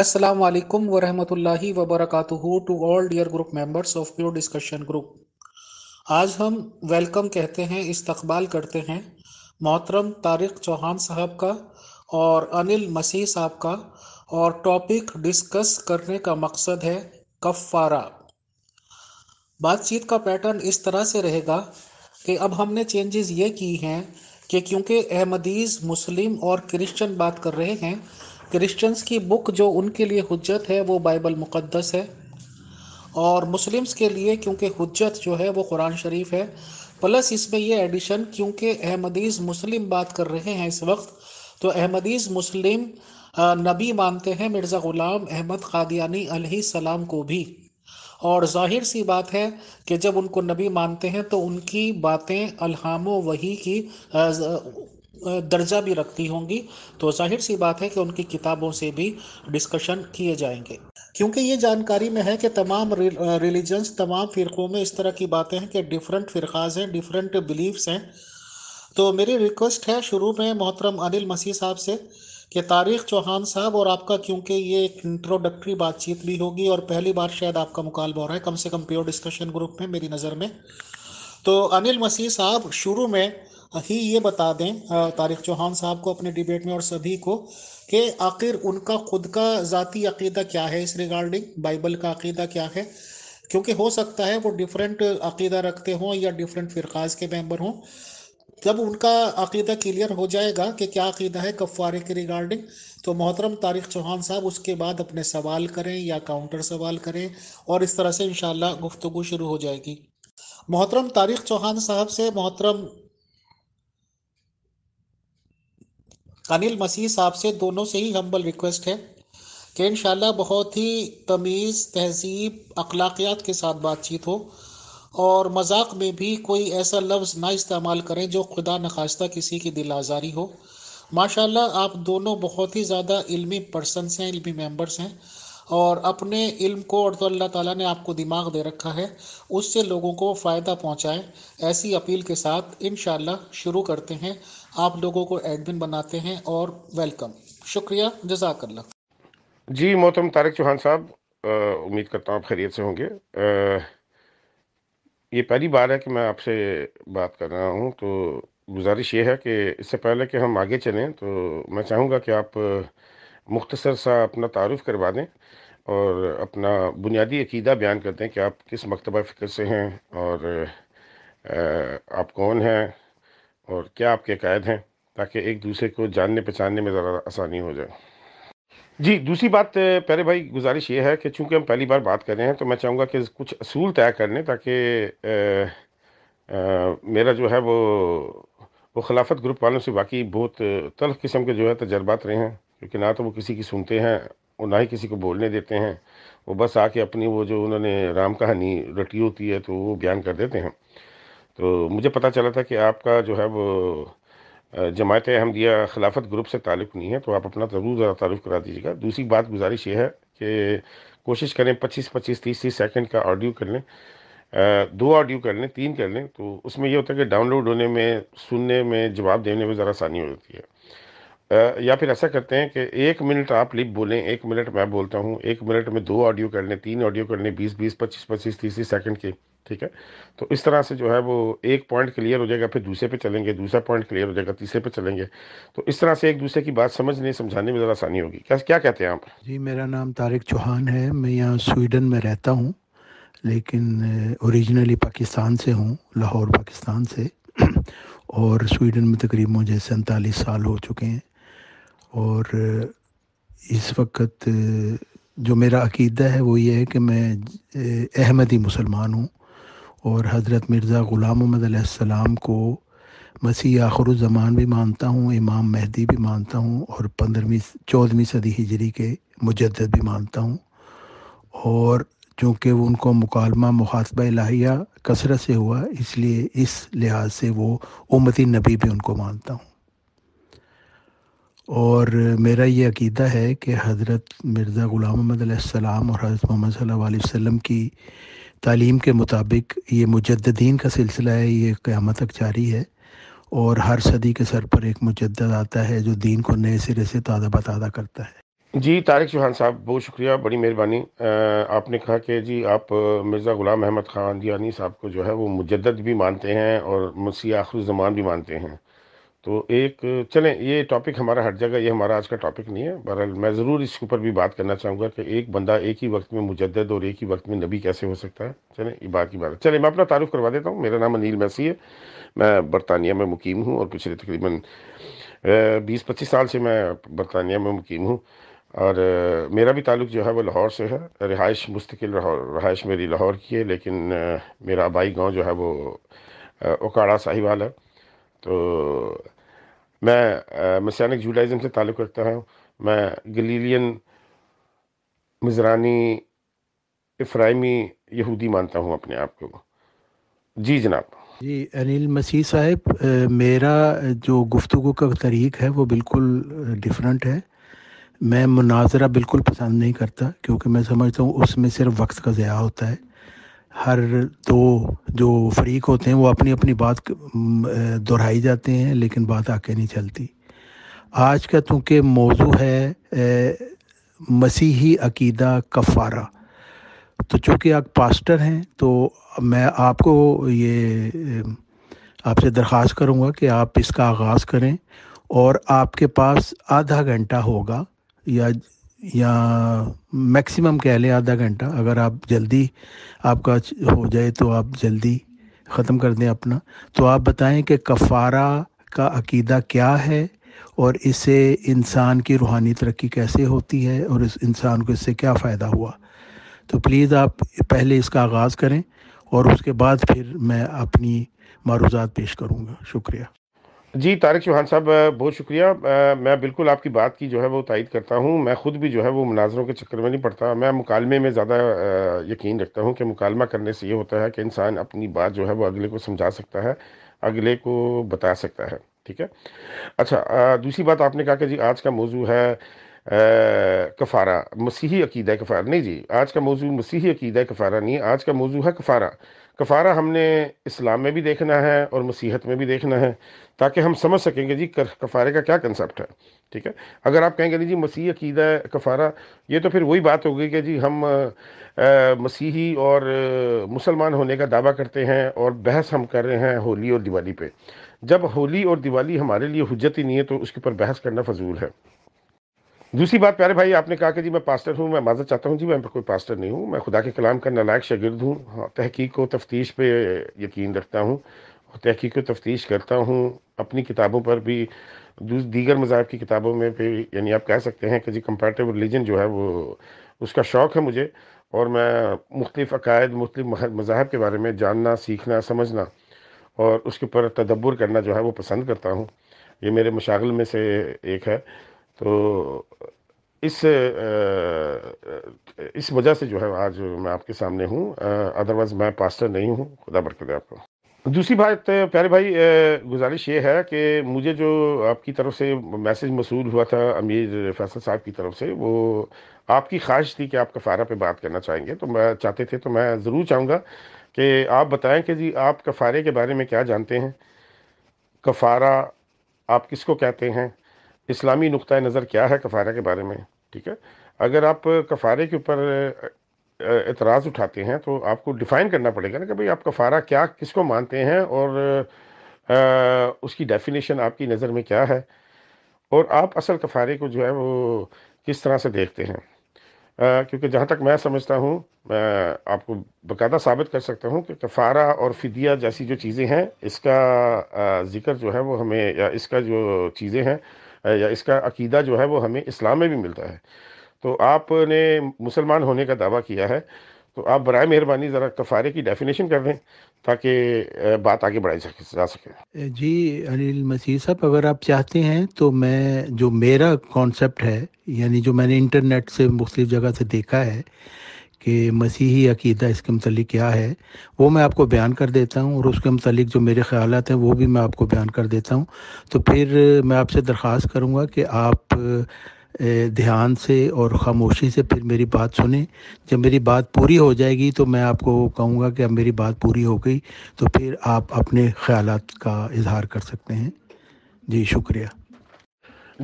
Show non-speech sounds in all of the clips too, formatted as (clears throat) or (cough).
Assalamu alaikum wa rahmatullahi wa barakatuhu to all dear group members of Pure Discussion Group. आज हम welcome कहते हैं इस्तकबाल करते हैं मोहतरम तारिक चौहान साहब का और अनिल मसीह साहब का और टॉपिक डिस्कस करने का मकसद है कफ़ारा बातचीत का पैटर्न इस तरह से रहेगा कि अब हमने चेंजेस ये की हैं कि क्योंकि अहमदीज़ मुस्लिम और क्रिश्चियन बात कर रहे हैं क्रिश्चियंस की बुक जो उनके लिए हजत है वो बाइबल मुक़दस है और मुस्लिम्स के लिए क्योंकि हजत जो है वो कुरान शरीफ है प्लस इसमें ये एडिशन क्योंकि अहमदीज़ मुस्लिम बात कर रहे हैं इस वक्त तो अहमदीज़ मुस्लिम नबी मानते हैं मिर्ज़ा ग़ुलाम अहमद कादियानी सलाम को भी और जाहिर सी बात है कि जब उनको नबी मानते हैं तो उनकी बातें अल्हामो वही की दर्जा भी रखती होंगी तो जाहिर सी बात है कि उनकी किताबों से भी डिस्कशन किए जाएंगे क्योंकि ये जानकारी में है कि तमाम रिलीजन्स तमाम फ़िरक़ों में इस तरह की बातें हैं कि डिफरेंट फ़िरक़ाज हैं डिफरेंट बिलीव्स हैं तो मेरी रिक्वेस्ट है शुरू में मोहतरम अनिल मसीह साहब से कि तारीख चौहान साहब और आपका क्योंकि ये एक इंट्रोडक्टरी बातचीत भी होगी और पहली बार शायद आपका मुकालबा हो रहा है कम से कम प्योर डिस्कशन ग्रुप में मेरी नज़र में तो अनिल मसीह साहब शुरू में ही ये बता दें तारिक चौहान साहब को अपने डिबेट में और सभी को कि आखिर उनका खुद का ज़ाती अकीदा क्या है इस रिगार्डिंग बाइबल का अकीदा क्या है क्योंकि हो सकता है वो डिफरेंट अकीदा रखते हों या डिफरेंट फ़िरकाज के मेंबर हों जब उनका अकीदा क्लियर हो जाएगा कि क्या अकीदा है कफ़ारे के रिगार्डिंग तो मोहतरम तारिक चौहान साहब उसके बाद अपने सवाल करें या काउंटर सवाल करें और इस तरह से इन शुफ्तु शुरू हो जाएगी मोहतरम तारिक चौहान साहब से मोहतरम अनिल मसीह साहब से दोनों से ही हम्बल रिक्वेस्ट है कि इन बहुत ही तमीज़ तहजीब अखलाकियात के साथ बातचीत हो और मजाक में भी कोई ऐसा लफ्ज़ ना इस्तेमाल करें जो खुदा नखास्ता किसी की दिल आज़ारी हो माशाल्लाह आप दोनों बहुत ही ज़्यादा इल्मी पर्सनस हैं इल्मी मेंबर्स हैं और अपने इल्म को और तो अल्लाह ताला ने आपको दिमाग दे रखा है उससे लोगों को फ़ायदा पहुंचाएं ऐसी अपील के साथ इन शुरू करते हैं आप लोगों को एडमिन बनाते हैं और वेलकम शुक्रिया जजाकल्ला जी मोहतरम तारक चौहान साहब उम्मीद करता हूँ आप खैरियत से होंगे आ, ये पहली बार है कि मैं आपसे बात कर रहा हूँ तो गुजारिश ये है कि इससे पहले कि हम आगे चलें तो मैं चाहूँगा कि आप मुख्तसर सा अपना तारफ़ करवा दें और अपना बुनियादी अकीदा बयान कर दें कि आप किस मकतबा फ़िक्र से हैं और आप कौन हैं और क्या आपके कायद हैं ताकि एक दूसरे को जानने पहचानने में ज़रा आसानी हो जाए जी दूसरी बात पहले भाई गुजारिश ये है कि चूंकि हम पहली बार बात कर रहे हैं तो मैं चाहूँगा कि कुछ असूल तय कर लें ताकि मेरा जो है वो वो खिलाफत ग्रुप वालों से बाकी बहुत तलख किस्म के जो है तजर्बात रहे हैं क्योंकि ना तो वो किसी की सुनते हैं और ना ही किसी को बोलने देते हैं वो बस आके अपनी वो जो उन्होंने राम कहानी रटी होती है तो वो बयान कर देते हैं तो मुझे पता चला था कि आपका जो है वो जमात अहमदिया खिलाफत ग्रुप से ताल्लुक़ नहीं है तो आप अपना ज़रूर ज़रा तारुफ करा दीजिएगा दूसरी बात गुजारिश ये है कि कोशिश करें पच्चीस पच्चीस तीस तीस सेकेंड का ऑडियो कर लें दो ऑडियो कर लें तीन कर लें तो उसमें यह होता है कि डाउनलोड होने में सुनने में जवाब देने में ज़रा आसानी हो जाती है या फिर ऐसा करते हैं कि एक मिनट आप लिप बोलें एक मिनट मैं बोलता हूँ एक मिनट में दो ऑडियो कर लें तीन ऑडियो कर लें बीस बीस पच्चीस पच्चीस तीस तीस सेकंड के ठीक है तो इस तरह से जो है वो एक पॉइंट क्लियर हो जाएगा फिर दूसरे पे चलेंगे दूसरा पॉइंट क्लियर हो जाएगा तीसरे पे चलेंगे तो इस तरह से एक दूसरे की बात समझने समझाने में ज़रा आसानी होगी क्या क्या कहते हैं आप जी मेरा नाम तारिक चौहान है मैं यहाँ स्वीडन में रहता हूँ लेकिन ओरिजिनली पाकिस्तान से हूँ लाहौर पाकिस्तान से और स्वीडन में तकरीबन मुझे सैंतालीस साल हो चुके हैं और इस वक्त जो मेरा अकीदा है वो ये है कि मैं अहमदी मुसलमान हूँ और हज़रत मिर्ज़ा ग़ुलाम महमदम को मसीह जमान भी मानता हूँ इमाम महदी भी मानता हूँ और पंद्रहवीं चौदहवीं सदी हिजरी के मुजद भी मानता हूँ और चूँकि वो उनको मुकालमा मुखातब इलाहिया कसरत से हुआ इसलिए इस लिहाज से वो उमती नबी भी उनको मानता हूँ और मेरा ये अकीदा है कि हज़रत मिर्ज़ा ग़ुलाम अहमद और हज़रत मोहम्मद वसल्लम की तालीम के मुताबिक ये मुजद्दीन का सिलसिला है ये क़्यामत तक जारी है और हर सदी के सर पर एक मुजद आता है जो दीन को नए सिरे से ताज़ा बतादा करता है जी तारिक चौहान साहब बहुत शुक्रिया बड़ी मेहरबानी आपने कहा कि जी आप मिर्ज़ा ग़ुलाम अहमद ख़ान जियानी साहब को जो है वो मुजद भी मानते हैं और मसीह ज़मान भी मानते हैं तो एक चलें ये टॉपिक हमारा हट जाएगा ये हमारा आज का टॉपिक नहीं है बहरहाल मैं ज़रूर इसके ऊपर भी बात करना चाहूँगा कि एक बंदा एक ही वक्त में मुजद और एक ही वक्त में नबी कैसे हो सकता है चलें ये बात की बात चलें मैं अपना तारुफ करवा देता हूँ मेरा नाम अनिल मैसी है मैं बरतानिया में मुकीम हूँ और पिछले तकरीबन बीस पच्चीस साल से मैं बरतानिया में मुकीम हूँ और मेरा भी ताल्लुक जो है वो लाहौर से है रिहाइश मुस्तकिल रहाइश मेरी लाहौर की है लेकिन मेरा आबाई गाँव जो है वो ओकाड़ा साहिवाल है तो मैं मसियानिक जूडाइज़म से ताल्लुक़ रखता हूँ मैं गलीलियन मजरानी इफ्राइमी यहूदी मानता हूँ अपने आप को जी जनाब जी अनिल मसीह साहब मेरा जो गुफ्तु का तरीक़ है वो बिल्कुल डिफरेंट है मैं मुनाजरा बिल्कुल पसंद नहीं करता क्योंकि मैं समझता हूँ उसमें सिर्फ वक्त का ज़्या होता है हर दो जो फरीक होते हैं वो अपनी अपनी बात दोहराई जाते हैं लेकिन बात आके नहीं चलती आज का चूँकि मौजू है ए, मसीही अकीदा कफ़ारा तो चूँकि आप पास्टर हैं तो मैं आपको ये आपसे दरख्वास्त करूँगा कि आप इसका आगाज़ करें और आपके पास आधा घंटा होगा या या मैक्सिमम कह लें आधा घंटा अगर आप जल्दी आपका हो जाए तो आप जल्दी ख़त्म कर दें अपना तो आप बताएं कि कफ़ारा का अकीदा क्या है और इससे इंसान की रूहानी तरक्की कैसे होती है और इस इंसान को इससे क्या फ़ायदा हुआ तो प्लीज़ आप पहले इसका आगाज़ करें और उसके बाद फिर मैं अपनी मारूजात पेश करूँगा शुक्रिया जी तारिक चौहान साहब बहुत शुक्रिया मैं बिल्कुल आपकी बात की जो है वो तायद करता हूँ मैं ख़ुद भी जो है वो मुनाजरों के चक्कर में नहीं पड़ता मैं मुकालमे में ज़्यादा यकीन रखता हूँ कि मुकालमा करने से ये होता है कि इंसान अपनी बात जो है वो अगले को समझा सकता है अगले को बता सकता है ठीक है अच्छा दूसरी बात आपने कहा कि जी आज का मौजू है कफ़ारा मसीही अकीदा कफ़ारा नहीं जी आज का मौजू मसीही अकीदा कफ़ारा नहीं आज का मौजू है कफ़ारा कफ़ारा हमने इस्लाम में भी देखना है और मसीहत में भी देखना है ताकि हम समझ सकेंगे जी कफ़ारे का क्या कंसेप्ट है ठीक है अगर आप कहेंगे नहीं जी मसीह अकीदा कफ़ारा ये तो फिर वही बात हो गई कि जी हम आ, मसीही और मुसलमान होने का दावा करते हैं और बहस हम कर रहे हैं होली और दिवाली पे जब होली और दिवाली हमारे लिए हजत ही नहीं है तो उसके ऊपर बहस करना फजूल है दूसरी बात प्यारे भाई आपने कहा कि जी मैं पास्टर हूँ मैं माजत चाहता हूँ जी मैं कोई पास्टर नहीं हूँ मैं खुदा के कलाम का नलायक शागिर्द हूँ हाँ, तहकीक व तफ्तीश पे यकीन रखता हूँ तहकीक तफ्तीश करता हूँ अपनी किताबों पर भी दीगर मज़ाहब की किताबों में भी यानी आप कह सकते हैं कि जी कंपेरेटिव रिलीजन जो है वो उसका शौक़ है मुझे और मैं मुख्तफ अकायद मुख्तफ मज़ाहब के बारे में जानना सीखना समझना और उसके ऊपर तदब्बर करना जो है वो पसंद करता हूँ ये मेरे मशागल में से एक है तो इस इस वजह से जो है आज मैं आपके सामने हूँ अदरवाइज़ मैं पास्टर नहीं हूँ खुदा बरकत आपको दूसरी बात प्यारे भाई गुजारिश ये है कि मुझे जो आपकी तरफ से मैसेज मसूल हुआ था अमीर फैसल साहब की तरफ से वो आपकी ख्वाहिश थी कि आप कफ़ारा पे बात करना चाहेंगे तो मैं चाहते थे तो मैं ज़रूर चाहूँगा कि आप बताएं कि जी आप कफ़ारे के बारे में क्या जानते हैं कफ़ारा आप किसको कहते हैं इस्लामी नुक़ नज़र क्या है कफ़ारा के बारे में ठीक है अगर आप कफ़ारे के ऊपर एतराज़ उठाते हैं तो आपको डिफ़ाइन करना पड़ेगा ना कि भाई आप कफ़ारा क्या किसको मानते हैं और आ, उसकी डेफिनेशन आपकी नज़र में क्या है और आप असल कफ़ारे को जो है वो किस तरह से देखते हैं क्योंकि जहाँ तक मैं समझता हूँ आपको बकायदा साबित कर सकता हूँ कि कफ़ारा और फ़िदिया जैसी जो चीज़ें हैं इसका ज़िक्र जो है वो हमें या इसका जो चीज़ें हैं या इसका अकीदा जो है वो हमें इस्लाम में भी मिलता है तो आपने मुसलमान होने का दावा किया है तो आप बर मेहरबानी ज़रा कफ़ारे की डेफिनेशन कर दें ताकि बात आगे बढ़ाई जा सके जी अनिल मसीह साहब अगर आप चाहते हैं तो मैं जो मेरा कॉन्सेप्ट है यानी जो मैंने इंटरनेट से मुख्तलिफ़ जगह से देखा है कि मसीही अकीदा इसके मतलब क्या है वो मैं आपको बयान कर देता हूँ और उसके मतलब जो मेरे ख्याल हैं वो भी मैं आपको बयान कर देता हूँ तो फिर मैं आपसे दरख्वास्त करूँगा कि आप ध्यान से और ख़ामोशी से फिर मेरी बात सुने जब मेरी बात पूरी हो जाएगी तो मैं आपको कहूँगा कि अब मेरी बात पूरी हो गई तो फिर आप अपने ख्याल का इजहार कर सकते हैं जी शुक्रिया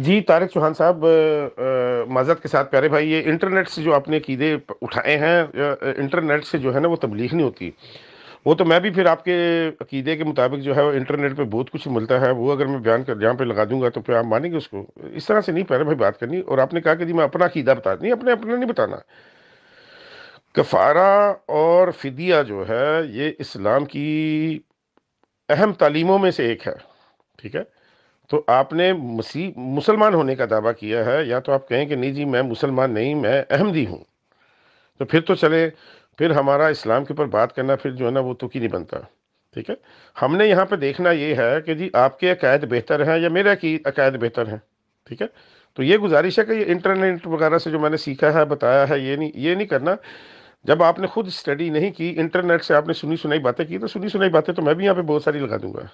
जी तारिक चौहान साहब मज़द के साथ प्यारे भाई ये इंटरनेट से जो आपने कीदे उठाए हैं इंटरनेट से जो है ना वो तबलीग नहीं होती वो तो मैं भी फिर आपके अकीदे के मुताबिक जो है वो इंटरनेट पे बहुत कुछ मिलता है वो अगर मैं बयान कर यहाँ पे लगा दूंगा तो फिर आप मानेंगे उसको इस तरह से नहीं पहले भाई बात करनी और आपने कहा कि जी मैं अपना अकीदा बता नहीं अपने अपना नहीं बताना कफारा और फिदिया जो है ये इस्लाम की अहम तालीमों में से एक है ठीक है तो आपने मसीह मुसलमान होने का दावा किया है या तो आप कहें कि नहीं जी मैं मुसलमान नहीं मैं अहमदी हूँ तो फिर तो चले फिर हमारा इस्लाम के ऊपर बात करना फिर जो है ना वो तो की नहीं बनता ठीक है हमने यहाँ पे देखना ये है कि जी आपके अकायद बेहतर हैं या मेरे की अकायद बेहतर हैं ठीक है तो ये गुजारिश है कि ये इंटरनेट वगैरह से जो मैंने सीखा है बताया है ये नहीं ये नहीं करना जब आपने खुद स्टडी नहीं की इंटरनेट से आपने सुनी सुनाई बातें की तो सुनी सुनाई बातें तो मैं भी यहाँ पे बहुत सारी लगा दूंगा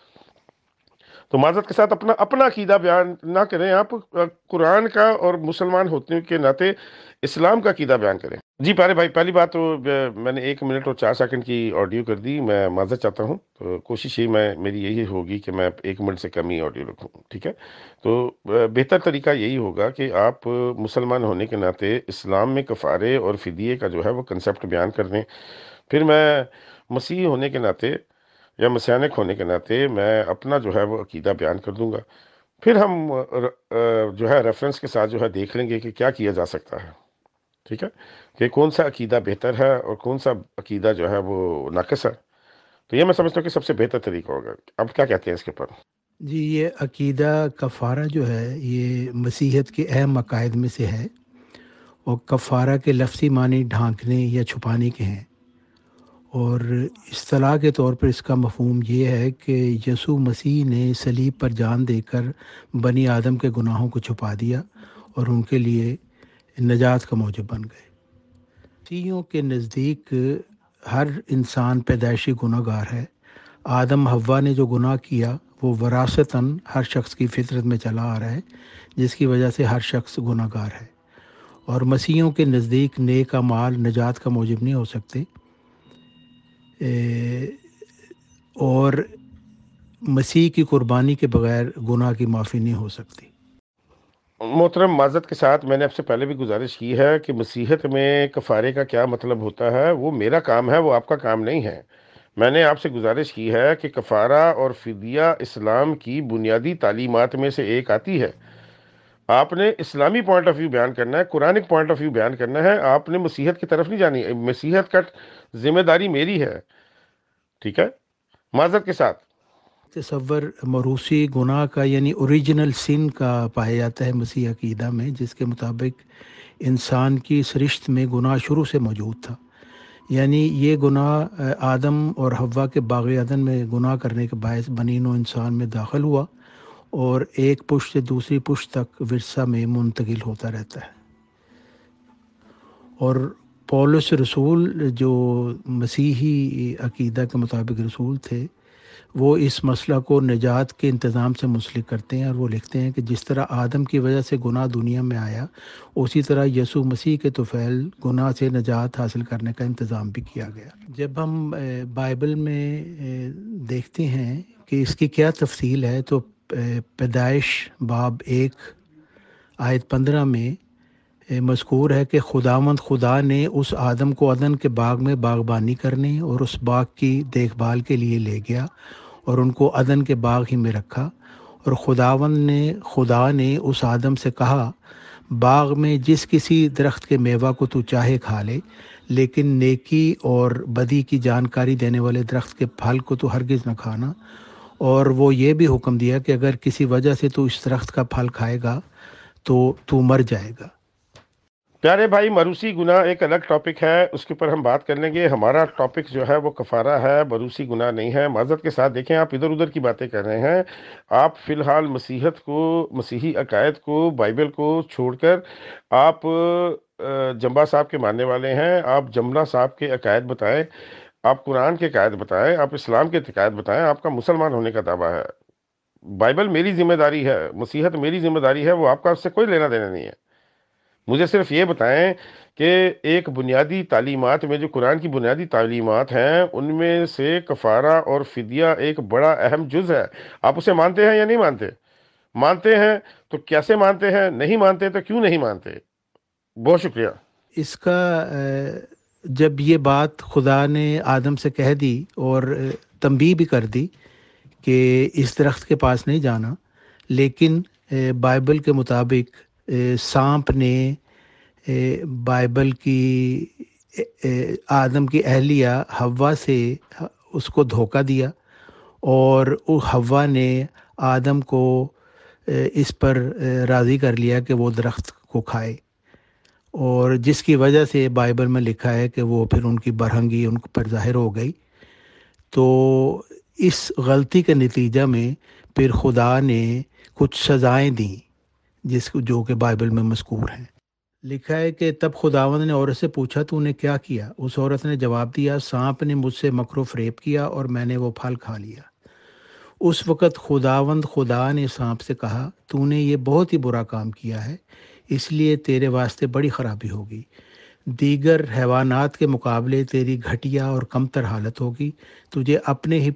तो माजत के साथ अपना अपना क़ीदा बयान ना करें आप कुरान का और मुसलमान होते के नाते इस्लाम का कीदा बयान करें जी प्यारे भाई पहली बात तो मैंने एक मिनट और चार सेकंड की ऑडियो कर दी मैं माजा चाहता हूँ तो कोशिश ही मैं मेरी यही होगी कि मैं एक मिनट से कम ही ऑडियो रखूँ ठीक है तो बेहतर तरीका यही होगा कि आप मुसलमान होने के नाते इस्लाम में कफ़ारे और फ़िदिये का जो है वो कंसेप्ट बयान कर दें फिर मैं मसीह होने के नाते या मसैनिक होने के नाते मैं अपना जो है वो अकीदा बयान कर दूँगा फिर हम जो है रेफरेंस के साथ जो है देख लेंगे कि क्या किया जा सकता है ठीक है कि कौन सा अकीदा बेहतर है और कौन सा अकीदा जो है वो नाकस है तो ये मैं समझता हूँ कि सबसे बेहतर तरीका होगा अब क्या कहते हैं इसके ऊपर जी ये अकीदा कफ़ारा जो है ये मसीहत के अहम अकायद में से है और कफ़ारा के लफसी मानी ढांकने या छुपाने के हैं और असलाह के तौर पर इसका मफहम ये है कि यसु मसीह ने सलीब पर जान देकर बनी आदम के गुनाहों को छुपा दिया और उनके लिए नजात का मौजब बन गए सीयों के नज़दीक हर इंसान पैदाइशी गुनागार है आदम हवा ने जो गुनाह किया वो वरासतन हर शख्स की फितरत में चला आ रहा है जिसकी वजह से हर शख्स गुनागार है और मसीहों के नज़दीक नेक माल नजात का मूजब नहीं हो सकते ए, और मसीह की कुर्बानी के बगैर गुनाह की माफ़ी नहीं हो सकती मोहतरम माजत के साथ मैंने आपसे पहले भी गुजारिश की है कि मसीहत में कफ़ारे का क्या मतलब होता है वो मेरा काम है वो आपका काम नहीं है मैंने आपसे गुजारिश की है कि कफ़ारा और फिदिया इस्लाम की बुनियादी तालीमत में से एक आती है आपने इस्लामी पॉइंट ऑफ व्यू बयान करना है कुरानिक पॉइंट ऑफ व्यू बयान करना है आपने मसीहत की तरफ नहीं जानी मसीहत का जिम्मेदारी मेरी है ठीक है माजत के साथ तस्वर मरूसी गुनाह का यानी ओरिजिनल सिन का पाया जाता है मसीह अकीदा में जिसके मुताबिक इंसान की सरिश्त में गुनाह शुरू से मौजूद था यानी ये गुनाह आदम और हवा के बाग अदन में गुनाह करने के बायस बनी नो इंसान में दाखिल हुआ और एक पुश से दूसरी पुश तक वरसा में मुंतकिल होता रहता है और पॉलस रसूल जो मसीही अकीदा के मुताबिक रसूल थे वो इस मसला को निजात के इंतज़ाम से मुसलिक करते हैं और वो लिखते हैं कि जिस तरह आदम की वजह से गुनाह दुनिया में आया उसी तरह यसु मसीह के तुफ़ैल गुनाह से निजात हासिल करने का इंतज़ाम भी किया गया जब हम बाइबल में देखते हैं कि इसकी क्या तफसील है तो पैदाइश बाब एक आयत पंद्रह में मशहूर है कि खुदावंद खुदा ने उस आदम को अदन के बाग में बागबानी करने और उस बाग की देखभाल के लिए ले गया और उनको अदन के बाग ही में रखा और खुदावंद ने खुदा ने उस आदम से कहा बाग में जिस किसी दरख्त के मेवा को तू चाहे खा ले लेकिन नेकी और बदी की जानकारी देने वाले दरख्त के फल को तू हरगिज़ न खाना और वो ये भी हुक्म दिया कि अगर किसी वजह से तू इस दरख्त का फल खाएगा तो तू मर जाएगा प्यारे भाई मरूसी गुना एक अलग टॉपिक है उसके ऊपर हम बात कर लेंगे हमारा टॉपिक जो है वो कफारा है मरूसी गुना नहीं है माजत के साथ देखें आप इधर उधर की बातें कर रहे हैं आप फ़िलहाल मसीहत को मसीही अकायद को बाइबल को छोड़कर आप जम्बा साहब के मानने वाले हैं आप जमला साहब के अकायद बताएं आप कुरान के अकायद बताएं आप इस्लाम के अकायद बताएं आपका मुसलमान होने का दावा है बाइबल मेरी जिम्मेदारी है मसीहत मेरी जिम्मेदारी है वो आपका उससे कोई लेना देना नहीं है मुझे सिर्फ ये बताएं कि एक बुनियादी तालीमत में जो कुरान की बुनियादी तालीमत हैं उनमें से कफ़ारा और फ़िदिया एक बड़ा अहम जुज़ है आप उसे मानते हैं या नहीं मानते मानते हैं तो कैसे मानते हैं नहीं मानते तो क्यों नहीं मानते बहुत शुक्रिया इसका जब ये बात खुदा ने आदम से कह दी और तंबी भी कर दी कि इस दरख्त के पास नहीं जाना लेकिन बाइबल के मुताबिक सांप ने बाइबल की आदम की अहलिया हवा से उसको धोखा दिया और उस हवा ने आदम को इस पर राज़ी कर लिया कि वो दरख्त को खाए और जिसकी वजह से बाइबल में लिखा है कि वो फिर उनकी बरहंगी उन पर ज़ाहिर हो गई तो इस गलती के नतीजा में फिर खुदा ने कुछ सज़ाएँ दीं जिसको जो कि बाइबल में मशकूर हैं लिखा है कि तब खुदावंद ने औरत से पूछा तूने क्या किया उस औरत ने जवाब दिया सांप ने मुझसे मकरो फरेब किया और मैंने वो फल खा लिया उस वक़्त खुदावंद खुदा ने सांप से कहा तूने ये बहुत ही बुरा काम किया है इसलिए तेरे वास्ते बड़ी ख़राबी होगी दीगर हैवानात के मुकाबले तेरी घटिया और कमतर हालत होगी तुझे अपने ही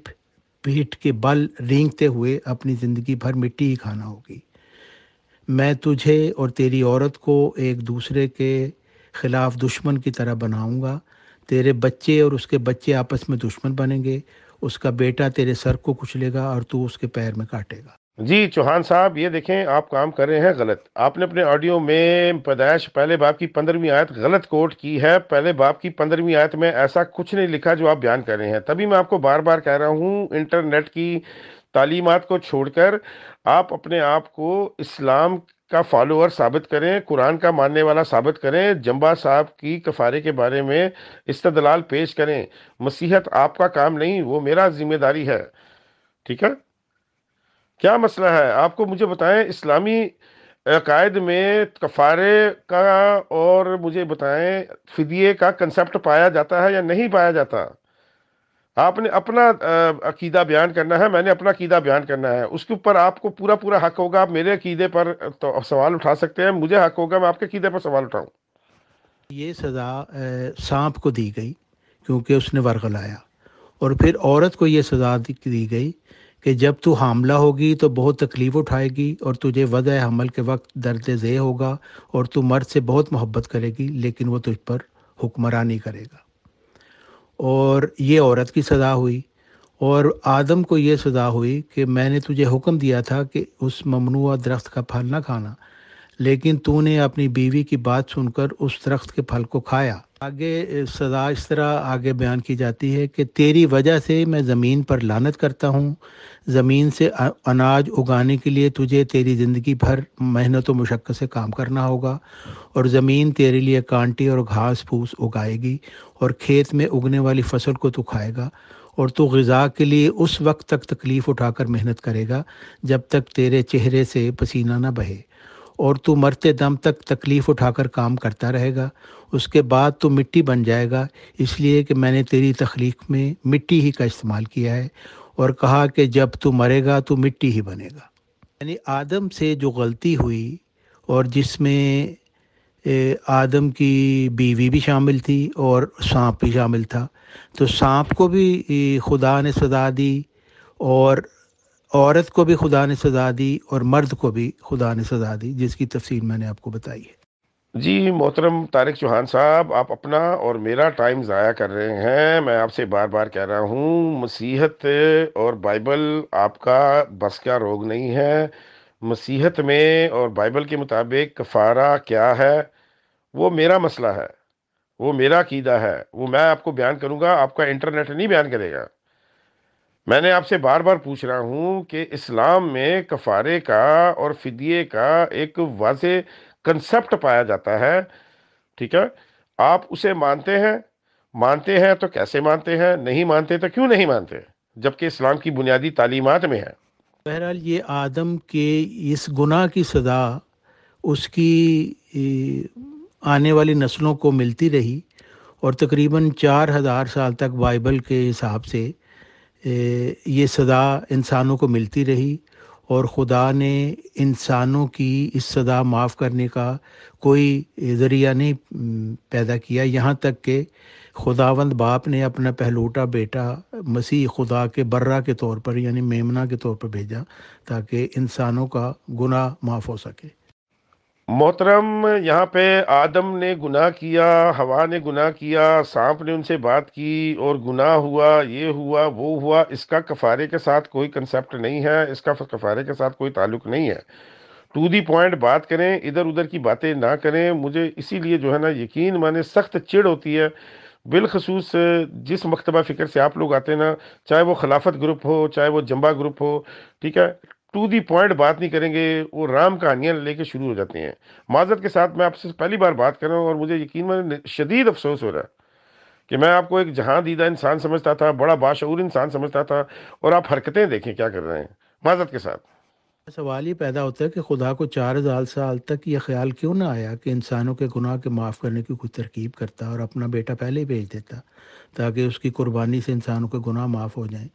पीठ के बल रेंगते हुए अपनी ज़िंदगी भर मिट्टी ही खाना होगी मैं तुझे और तेरी औरत को एक दूसरे के ख़िलाफ़ दुश्मन की तरह बनाऊंगा तेरे बच्चे और उसके बच्चे आपस में दुश्मन बनेंगे उसका बेटा तेरे सर को कुचलेगा और तू उसके पैर में काटेगा जी चौहान साहब ये देखें आप काम कर रहे हैं गलत आपने अपने ऑडियो में पैदाइश पहले बाप की पंद्रहवीं आयत गलत कोट की है पहले बाप की पंद्रहवीं आयत में ऐसा कुछ नहीं लिखा जो आप बयान कर रहे हैं तभी मैं आपको बार बार कह रहा हूँ इंटरनेट की तालीमत को छोड़कर आप अपने आप को इस्लाम का फॉलोअर साबित करें कुरान का मानने वाला साबित करें जम्बा साहब की कफारे के बारे में इस्तदलाल पेश करें मसीहत आपका काम नहीं वो मेरा जिम्मेदारी है ठीक है क्या मसला है आपको मुझे बताएं इस्लामी अकायद में कफारे का और मुझे बताएं फिदिये का कंसेप्ट पाया जाता है या नहीं पाया जाता आपने अपना अकीदा बयान करना है मैंने अपना अकीदा बयान करना है उसके ऊपर आपको पूरा पूरा हक होगा आप मेरे अकीदे पर तो सवाल उठा सकते हैं मुझे हक होगा मैं आपके अकीदे पर सवाल उठाऊँ ये सज़ा सांप को दी गई क्योंकि उसने वरगलाया और फिर औरत को ये सज़ा दी गई कि जब तू हामला होगी तो बहुत तकलीफ़ उठाएगी और तुझे वज़ हमल के वक्त दर्द ज़े होगा और तू मर्द से बहुत मोहब्बत करेगी लेकिन वो तुझ पर हुक्मरानी करेगा और ये औरत की सज़ा हुई और आदम को ये सज़ा हुई कि मैंने तुझे हुक्म दिया था कि उस ममनुआ दरख्त का फल ना खाना लेकिन तूने अपनी बीवी की बात सुनकर उस दरख्त के फल को खाया आगे सजा इस तरह आगे बयान की जाती है कि तेरी वजह से मैं ज़मीन पर लानत करता हूँ ज़मीन से अनाज उगाने के लिए तुझे तेरी ज़िंदगी भर मेहनत व मशक्क़त से काम करना होगा और ज़मीन तेरे लिए कांटी और घास फूस उगाएगी और खेत में उगने वाली फसल को तू खाएगा और तू गज़ा के लिए उस वक्त तक तकलीफ़ उठाकर मेहनत करेगा जब तक तेरे चेहरे से पसीना ना बहे और तू मरते दम तक तकलीफ़ उठाकर काम करता रहेगा उसके बाद तू मिट्टी बन जाएगा इसलिए कि मैंने तेरी तख्लीक में मिट्टी ही का इस्तेमाल किया है और कहा कि जब तू मरेगा तो मिट्टी ही बनेगा यानी आदम से जो गलती हुई और जिसमें आदम की बीवी भी शामिल थी और सांप भी शामिल था तो सांप को भी खुदा ने सजा दी और औरत को भी खुदा ने सजा दी और मर्द को भी खुदा ने सजा दी जिसकी तफसील मैंने आपको बताई है जी मोहतरम तारिक चौहान साहब आप अपना और मेरा टाइम ज़ाया कर रहे हैं मैं आपसे बार बार कह रहा हूँ मसीहत और बाइबल आपका बस का रोग नहीं है मसीहत में और बाइबल के मुताबिक कफारा क्या है वो मेरा मसला है वो मेरा कीदा है वो मैं आपको बयान करूँगा आपका इंटरनेट नहीं बयान करेगा मैंने आपसे बार बार पूछ रहा हूँ कि इस्लाम में कफारे का और फिदिये का एक वाज कंसेप्ट पाया जाता है ठीक है आप उसे मानते हैं मानते हैं तो कैसे मानते हैं नहीं मानते तो क्यों नहीं मानते जबकि इस्लाम की बुनियादी तालीमत में है बहरहाल ये आदम के इस गुनाह की सजा उसकी आने वाली नस्लों को मिलती रही और तकरीबन चार हज़ार साल तक बाइबल के हिसाब से ये सदा इंसानों को मिलती रही और ख़ुदा ने इंसानों की इस सदा माफ़ करने का कोई ज़रिया नहीं पैदा किया यहाँ तक कि खुदावंद बाप ने अपना पहलूटा बेटा मसीह खुदा के बर्रा के तौर पर यानी मेमना के तौर पर भेजा ताकि इंसानों का गुनाह माफ़ हो सके मोहतरम यहाँ पे आदम ने गुनाह किया हवा ने गुनाह किया सांप ने उनसे बात की और गुनाह हुआ ये हुआ वो हुआ इसका कफ़ारे के साथ कोई कंसेप्ट नहीं है इसका कफ़ारे के साथ कोई ताल्लुक नहीं है टू दी पॉइंट बात करें इधर उधर की बातें ना करें मुझे इसीलिए जो है ना यकीन माने सख्त चिड़ होती है बिलखसूस जिस मकतबा फ़िक्र से आप लोग आते हैं ना चाहे वो खिलाफत ग्रुप हो चाहे वो जम्बा ग्रुप हो ठीक है टू दी पॉइंट बात नहीं करेंगे वो राम कहानियाँ लेके शुरू हो जाते हैं माजरत के साथ मैं आपसे पहली बार बात कर रहा हूँ और मुझे यकीन मैंने शदीद अफसोस हो रहा है कि मैं आपको एक जहाँ दीदा इंसान समझता था बड़ा बाशूर इंसान समझता था और आप हरकतें देखें क्या कर रहे हैं माजरत के साथ सवाल ये पैदा होता है कि खुदा को चार हजार साल तक ये ख्याल क्यों ना आया कि इंसानों के गुनाह के माफ़ करने की कोई तरकीब करता और अपना बेटा पहले ही भेज देता ताकि उसकी कुर्बानी से इंसानों के गुनाह माफ़ हो जाएं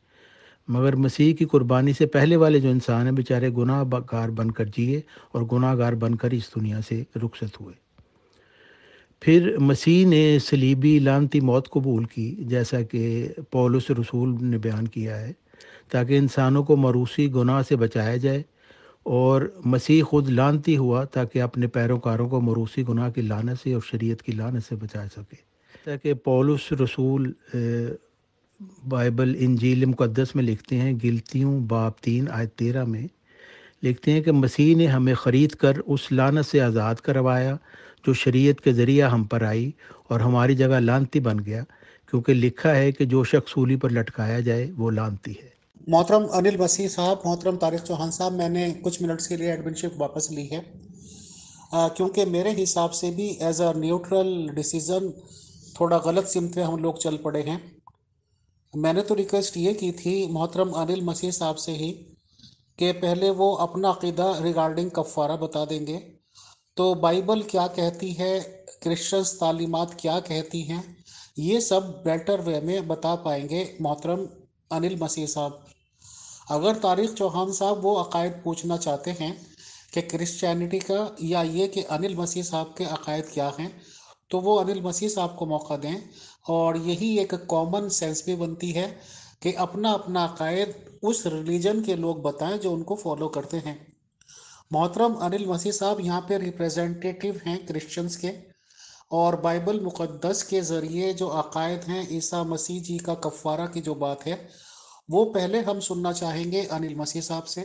मगर मसीह की कुर्बानी से पहले वाले जो इंसान हैं बेचारे गुनाह बन कर जिए और गुनाहगार बनकर इस दुनिया से रुखसत हुए फिर मसीह ने सलीबी लानती मौत कबूल की जैसा कि पौलुस रसूल ने बयान किया है ताकि इंसानों को मरूसी गुनाह से बचाया जाए और मसीह खुद लानती हुआ ताकि अपने पैरोकारों को मरूसी गुनाह की लानत से और शरीयत की लानत से बचा सके ताकि पौलुस रसूल बाइबल इंजील मुकदस में लिखते हैं गिलतियों बाप तीन आयत तेरह में लिखते हैं कि मसीह ने हमें ख़रीद कर उस लानत से आज़ाद करवाया जो शरीयत के ज़रिए हम पर आई और हमारी जगह लानती बन गया क्योंकि लिखा है कि जो शख्स सूली पर लटकाया जाए वो लानती है मोहतरम अनिल वसी साहब मोहतरम तारिक चौहान साहब मैंने कुछ मिनट्स के लिए एडमिनशिप वापस ली है क्योंकि मेरे हिसाब से भी एज अ न्यूट्रल डिसीज़न थोड़ा गलत सिमत हम लोग चल पड़े हैं मैंने तो रिक्वेस्ट ये की थी मोहतरम अनिल मसीह साहब से ही कि पहले वो अपना अकीदा रिगार्डिंग कफ़ारा बता देंगे तो बाइबल क्या कहती है क्रिश्चियंस तालीमात क्या कहती हैं ये सब बेटर वे में बता पाएंगे मोहतरम अनिल मसीह साहब अगर तारिक चौहान साहब वो अकायद पूछना चाहते हैं कि क्रिश्चियनिटी का या ये कि अनिल मसीह साहब के अकायद क्या हैं तो वो अनिल मसीह साहब को मौका दें और यही एक कॉमन सेंस भी बनती है कि अपना अपना अकायद उस रिलीजन के लोग बताएं जो उनको फॉलो करते हैं मोहतरम अनिल मसीह साहब यहाँ पे रिप्रेजेंटेटिव हैं क्रिश्चियंस के और बाइबल मुक़दस के ज़रिए जो अकायद हैं ईसा मसीह जी का कफ़ारा की जो बात है वो पहले हम सुनना चाहेंगे अनिल मसीह साहब से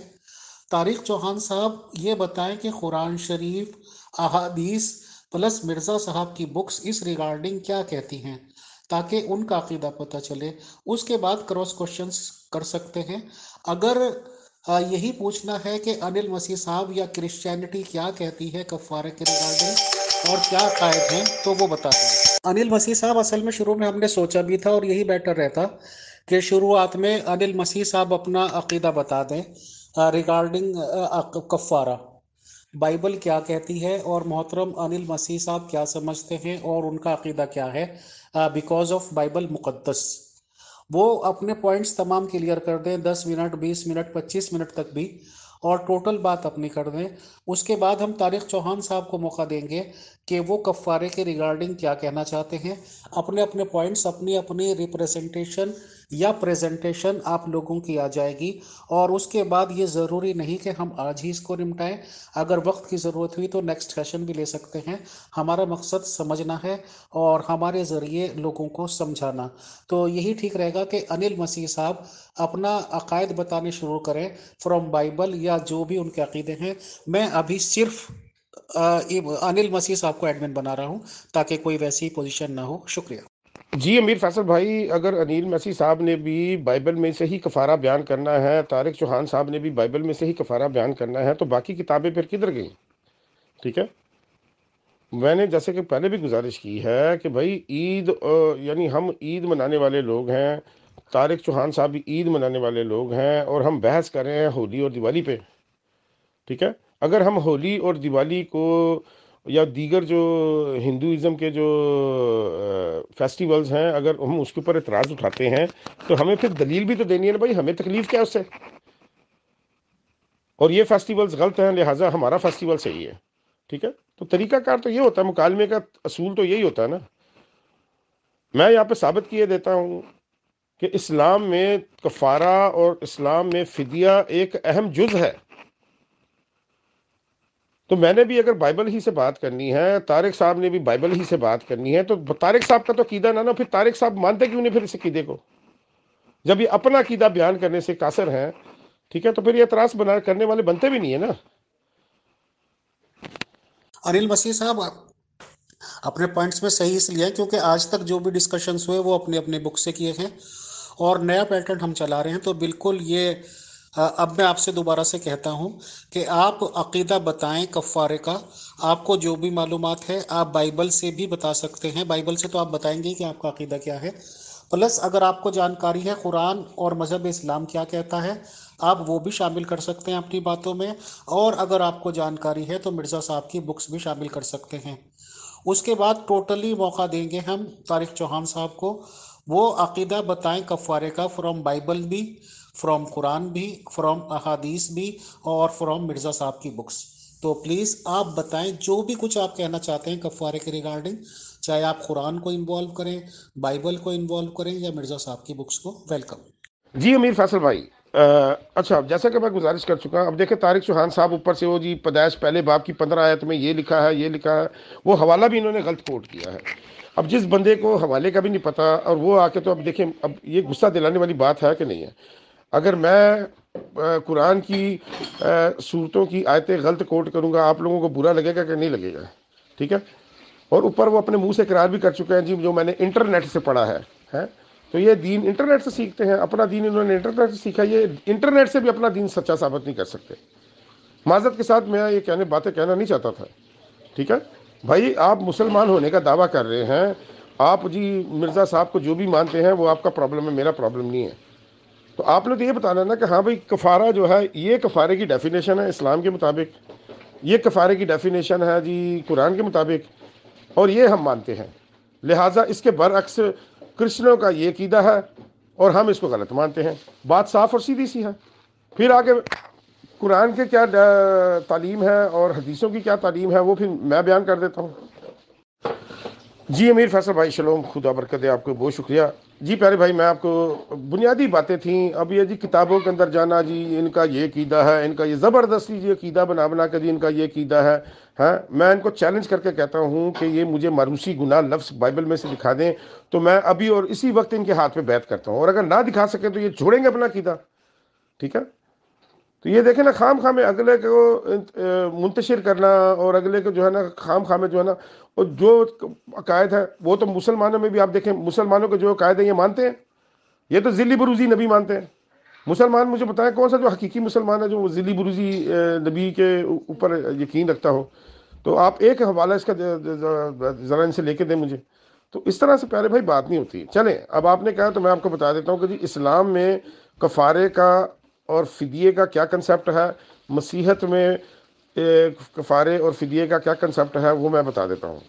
तारिक चौहान साहब ये बताएं कि कुरान शरीफ अहादीस प्लस मिर्ज़ा साहब की बुक्स इस रिगार्डिंग क्या कहती हैं ताकि उनका अकीदा पता चले उसके बाद क्रॉस क्वेश्चन कर सकते हैं अगर यही पूछना है कि अनिल मसीह साहब या क्रिश्चियनिटी क्या कहती है कफ्वारे के रिगार्डिंग और क्या कायद हैं तो वो बता दें अनिल मसीह साहब असल में शुरू में हमने सोचा भी था और यही बेटर रहता कि शुरुआत में अनिल मसीह साहब अपना अकीदा बता दें रिगार्डिंग कफ्वारा बाइबल क्या कहती है और मोहतरम अनिल मसीह साहब क्या समझते हैं और उनका अकीदा क्या है बिकॉज ऑफ बाइबल मुकद्दस वो अपने पॉइंट्स तमाम क्लियर कर दें दस मिनट बीस मिनट पच्चीस मिनट तक भी और टोटल बात अपनी कर दें उसके बाद हम तारिक चौहान साहब को मौका देंगे कि वो कफ़ारे के रिगार्डिंग क्या कहना चाहते हैं अपने अपने पॉइंट्स अपनी अपनी रिप्रेजेंटेशन या प्रेजेंटेशन आप लोगों की आ जाएगी और उसके बाद ये ज़रूरी नहीं कि हम आज ही इसको निपटाएं अगर वक्त की ज़रूरत हुई तो नेक्स्ट सेशन भी ले सकते हैं हमारा मकसद समझना है और हमारे ज़रिए लोगों को समझाना तो यही ठीक रहेगा कि अनिल मसीह साहब अपना अकायद बताने शुरू करें फ्रॉम बाइबल या जो भी उनके अकीदे हैं मैं अभी सिर्फ अनिल मसीह साहब को एडमिन बना रहा हूँ ताकि कोई वैसी पोजीशन ना हो शुक्रिया जी अमीर फैसल भाई अगर अनिल मसीह साहब ने भी बाइबल में से ही कफारा बयान करना है तारिक चौहान साहब ने भी बाइबल में से ही कफारा बयान करना है तो बाकी किताबें फिर किधर गई ठीक है मैंने जैसे कि पहले भी गुजारिश की है कि भाई ईद यानी हम ईद मनाने वाले लोग हैं तारिक चौहान साहब भी ईद मनाने वाले लोग हैं और हम बहस कर रहे हैं होली और दिवाली पे ठीक है अगर हम होली और दिवाली को या दीगर जो हिंदुज़म के जो फेस्टिवल्स हैं अगर हम उसके ऊपर एतराज़ उठाते हैं तो हमें फिर दलील भी तो देनी है ना भाई हमें तकलीफ़ क्या उससे और ये फेस्टिवल्स गलत हैं लिहाजा हमारा फेस्टिवल सही है ठीक है तो तरीक़ाकार तो ये होता है मुकालमे का असूल तो यही होता है ना मैं यहाँ पे साबित किए देता हूँ कि इस्लाम में कफारा और इस्लाम में फ़िदिया एक अहम जुज़ है तो मैंने भी अगर बाइबल ही से बात करनी है तारिक साहब ने भी बाइबल ही से बात करनी है तो तारिक साहब का तो कीदा ना ना फिर तारिक साहब मानते क्यों नहीं फिर इस कीदे को जब ये अपना कीदा बयान करने से कासर है ठीक है तो फिर ये त्रास बना करने वाले बनते भी नहीं है ना अनिल मसीह साहब अपने पॉइंट्स में सही इसलिए क्योंकि आज तक जो भी डिस्कशंस हुए वो अपने अपने बुक से किए हैं और नया पैटर्न हम चला रहे हैं तो बिल्कुल ये हाँ, अब मैं आपसे दोबारा से कहता हूँ कि आप अकीदा बताएं कफ़ारे का आपको जो भी मालूम है आप बाइबल से भी बता सकते हैं बाइबल से तो आप बताएंगे कि आपका अकीदा क्या है प्लस अगर आपको जानकारी है कुरान और मज़हब इस्लाम क्या कहता है आप वो भी शामिल कर सकते हैं अपनी बातों में और अगर आपको जानकारी है तो मिर्ज़ा साहब की बुक्स भी शामिल कर सकते हैं उसके बाद टोटली मौका देंगे हम तारिक चौहान साहब को वो अकीदा बताएं कफ़ारे का फ्रॉम बाइबल भी फ्रॉम कुरान भी फ्रॉम अहादीस भी और फ्रॉम मिर्ज़ा साहब की बुक्स तो प्लीज़ आप बताएं जो भी कुछ आप कहना चाहते हैं कफवारे के रिगार्डिंग चाहे आप कुरान को इन्वॉल्व करें बाइबल को इन्वॉल्व करें या मिर्ज़ा साहब की बुक्स को वेलकम जी अमीर फैसल भाई आ, अच्छा जैसा कि मैं गुजारिश कर चुका अब देखें तारिक चौहान साहब ऊपर से वो जी पैदाइश पहले बाप की पंद्रह आयत में ये लिखा है ये लिखा है वो हवाला भी इन्होंने गलत कोट किया है अब जिस बंदे को हवाले का भी नहीं पता और वो आके तो अब देखें अब ये गुस्सा दिलाने वाली बात है कि नहीं है अगर मैं कुरान की सूरतों की आयतें गलत कोट करूँगा आप लोगों को बुरा लगेगा कि नहीं लगेगा ठीक है और ऊपर वो अपने मुंह से करार भी कर चुके हैं जी जो मैंने इंटरनेट से पढ़ा है हैं तो ये दीन इंटरनेट से सीखते हैं अपना दीन इन्होंने इंटरनेट से सीखा ये इंटरनेट से भी अपना दीन सच्चा साबित नहीं कर सकते माजत के साथ मैं ये कहने बातें कहना नहीं चाहता था ठीक है भाई आप मुसलमान होने का दावा कर रहे हैं आप जी मिर्ज़ा साहब को जो भी मानते हैं वो आपका प्रॉब्लम है मेरा प्रॉब्लम नहीं है तो आप लोग तो ये बताना ना कि हाँ भाई कफ़ारा जो है ये कफ़ारे की डेफिनेशन है इस्लाम के मुताबिक ये कफ़ारे की डेफिनेशन है जी कुरान के मुताबिक और ये हम मानते हैं लिहाजा इसके बरअक्स क्रिश्चनों का ये कीदा है और हम इसको गलत मानते हैं बात साफ़ और सीधी सी है फिर आगे कुरान के क्या तालीम है और हदीसों की क्या तालीम है वो फिर मैं बयान कर देता हूँ जी अमीर फैसल भाई शलोम खुदा बरकत आपको बहुत शुक्रिया जी प्यारे भाई मैं आपको बुनियादी बातें थी अब ये जी किताबों के अंदर जाना जी इनका ये कीदा है इनका ये ज़बरदस्ती ये कीदा बना बना कर जी इनका ये कीदा है हाँ मैं इनको चैलेंज करके कहता हूँ कि ये मुझे मारूसी गुनाह लफ्स बाइबल में से दिखा दें तो मैं अभी और इसी वक्त इनके हाथ पे बैत करता हूँ और अगर ना दिखा सके तो ये छोड़ेंगे अपना कीदा ठीक है तो ये देखें ना खाम खामे अगले को मुंतशिर करना और अगले को जो है ना खाम खामे जो है ना और जो अकायद है वो तो मुसलमानों में भी आप देखें मुसलमानों के जो अकायद है ये मानते हैं ये तो ज़िली बरूजी नबी मानते हैं मुसलमान मुझे बताएं कौन सा जो हकीकी मुसलमान है जो ज़िली बरूजी नबी के ऊपर यकीन रखता हो तो आप एक हवाला इसका ज़रा इनसे लेके दें मुझे तो इस तरह से प्यारे भाई बात नहीं होती चलें अब आपने कहा तो मैं आपको बता देता हूँ कि जी इस्लाम में कफारे का और फिदिये का क्या कंसेप्ट है मसीहत में कफारे और फिदिये का क्या कंसेप्ट है वो मैं बता देता हूँ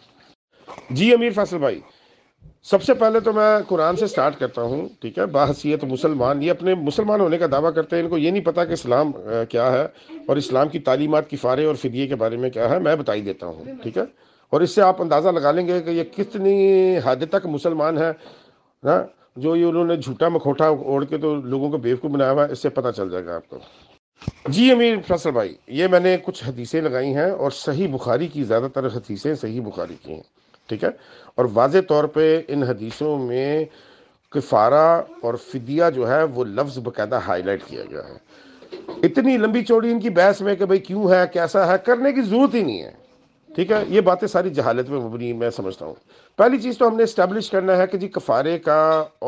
जी अमीर फैसल भाई सबसे पहले तो मैं कुरान से स्टार्ट करता हूँ ठीक है बाहसीत मुसलमान ये अपने मुसलमान होने का दावा करते हैं इनको ये नहीं पता कि इस्लाम क्या है और इस्लाम की तालीमत किफ़ारे और फिदिये के बारे में क्या है मैं बताई देता हूँ ठीक है और इससे आप अंदाज़ा लगा लेंगे कि ये कितनी हद तक मुसलमान है ना जो ये उन्होंने झूठा मखोटा ओढ़ के तो लोगों को बेवकूफ़ बनाया हुआ है इससे पता चल जाएगा आपको जी अमीर फैसल भाई ये मैंने कुछ हदीसें लगाई हैं और सही बुखारी की ज़्यादातर हदीसें सही बुखारी की हैं ठीक है और वाज तौर पे इन हदीसों में किफारा और फिदिया जो है वो लफ्ज़ हाई हाईलाइट किया गया है इतनी लंबी चौड़ी इनकी बहस में कि भाई क्यों है कैसा है करने की ज़रूरत ही नहीं है ठीक है ये बातें सारी जहालत में मुबनी मैं समझता हूँ पहली चीज़ तो हमने इस्टेब्लिश करना है कि जी कफ़ारे का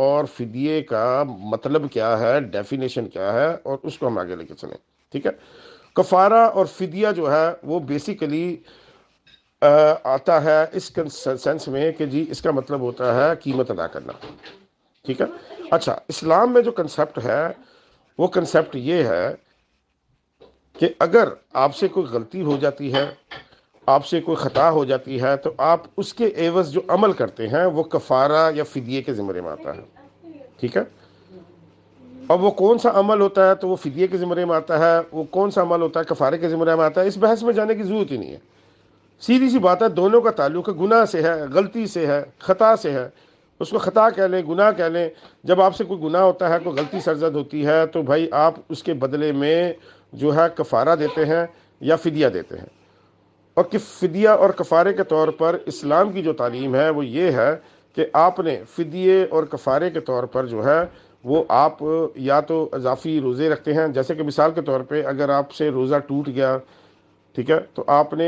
और फिदिए का मतलब क्या है डेफिनेशन क्या है और उसको हम आगे लेके चलें ठीक है कफ़ारा और फिदिया जो है वो बेसिकली आता है इस सेंस में कि जी इसका मतलब होता है कीमत अदा करना ठीक है अच्छा इस्लाम में जो कंसेप्ट है वो कंसेप्ट ये है कि अगर आपसे कोई गलती हो जाती है आपसे कोई ख़ता हो जाती है तो आप उसके एवज़ जो अमल करते हैं वो कफ़ारा या फ़िदिये के ज़िम्मे में आता है ठीक है अब वो कौन सा अमल होता है तो वो फ़िदिये के ज़िम्मे में आता है वो कौन सा अमल होता है कफ़ारे के ज़िम्मे में आता है इस बहस में जाने की ज़रूरत ही नहीं है सीधी सी बात है दोनों का ताल्लुक गुनाह से है गलती से है ख़ता से है उसको ख़ता कह लें गुनाह कह लें जब आपसे कोई गुनाह होता है कोई गलती सरजद होती है तो भाई आप उसके बदले में जो है कफ़ारा देते हैं या फ़िदिया देते हैं और कि फ़िदिया और कफ़ारे के तौर पर इस्लाम की जो तालीम है वो ये है कि आपने फ़िदिये और कफ़ारे के तौर पर जो है वो आप या तो अजाफी रोज़े रखते हैं जैसे कि मिसाल के तौर पे अगर आपसे रोज़ा टूट गया ठीक है तो आपने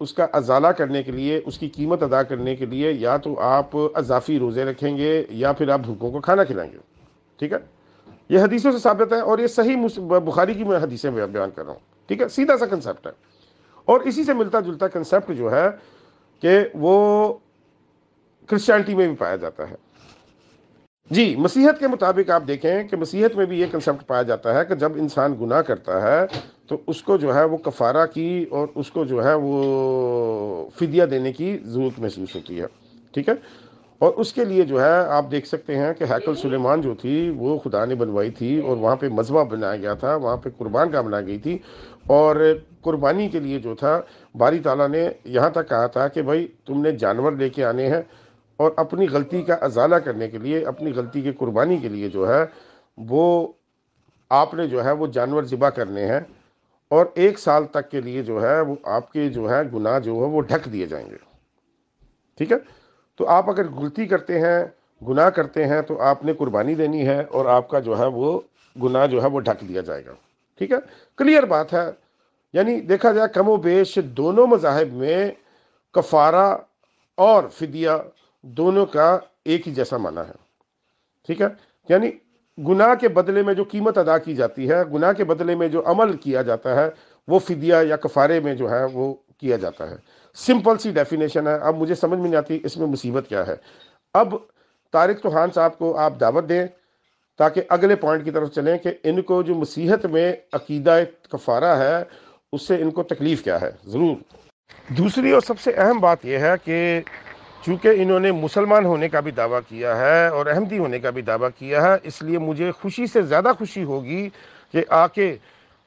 उसका अजाला करने के लिए उसकी कीमत अदा करने के लिए या तो आप अजाफी रोज़े रखेंगे या फिर आप भूखों को खाना खिलाएंगे ठीक है ये हदीसों से साबित है और ये सही बुखारी की मैं हदीसें बयान कर रहा हूँ ठीक है सीधा सा कंसेप्ट है और इसी से मिलता जुलता कंसेप्ट जो है कि वो क्रिश्चियनिटी में भी पाया जाता है जी मसीहत के मुताबिक आप देखें कि मसीहत में भी ये कंसेप्ट पाया जाता है कि जब इंसान गुनाह करता है तो उसको जो है वो कफारा की और उसको जो है वो फिदिया देने की ज़रूरत महसूस होती है ठीक है और उसके लिए जो है आप देख सकते हैं कि हैकल सुलेमान जो थी वो खुदा ने बनवाई थी और वहाँ पे मजबा बनाया गया था वहाँ पे कुर्बान का बनाई गई थी और कुर्बानी के लिए जो था बारी ताला ने यहाँ तक कहा था कि भाई तुमने जानवर लेके आने हैं और अपनी गलती का अजाला करने के लिए अपनी गलती की कुर्बानी के लिए जो है वो आपने जो है वो जानवर ज़िबा करने हैं और एक साल तक के लिए जो है वो आपके जो है गुनाह जो है वो ढक दिए जाएंगे ठीक है तो आप अगर गलती करते हैं गुनाह करते हैं तो आपने कुर्बानी देनी है और आपका जो है वो गुनाह जो है वो ढक दिया जाएगा ठीक है क्लियर बात है यानी देखा जाए कमो बेश दोनों मजाहब में कफारा और फिदिया दोनों का एक ही जैसा माना है ठीक है यानी गुनाह के बदले में जो कीमत अदा की जाती है गुनाह के बदले में जो अमल किया जाता है वो फिदिया या कफारे में जो है वो किया जाता है सिंपल सी डेफिनेशन है अब मुझे समझ में नहीं आती इसमें मुसीबत क्या है अब तारिक तुहान तो साहब को आप दावत दें ताकि अगले पॉइंट की तरफ चलें कि इनको जो मसीहत में अकीदा कफारा है उससे इनको तकलीफ़ क्या है ज़रूर दूसरी और सबसे अहम बात यह है कि चूँकि इन्होंने मुसलमान होने का भी दावा किया है और अहमदी होने का भी दावा किया है इसलिए मुझे खुशी से ज़्यादा खुशी होगी कि आके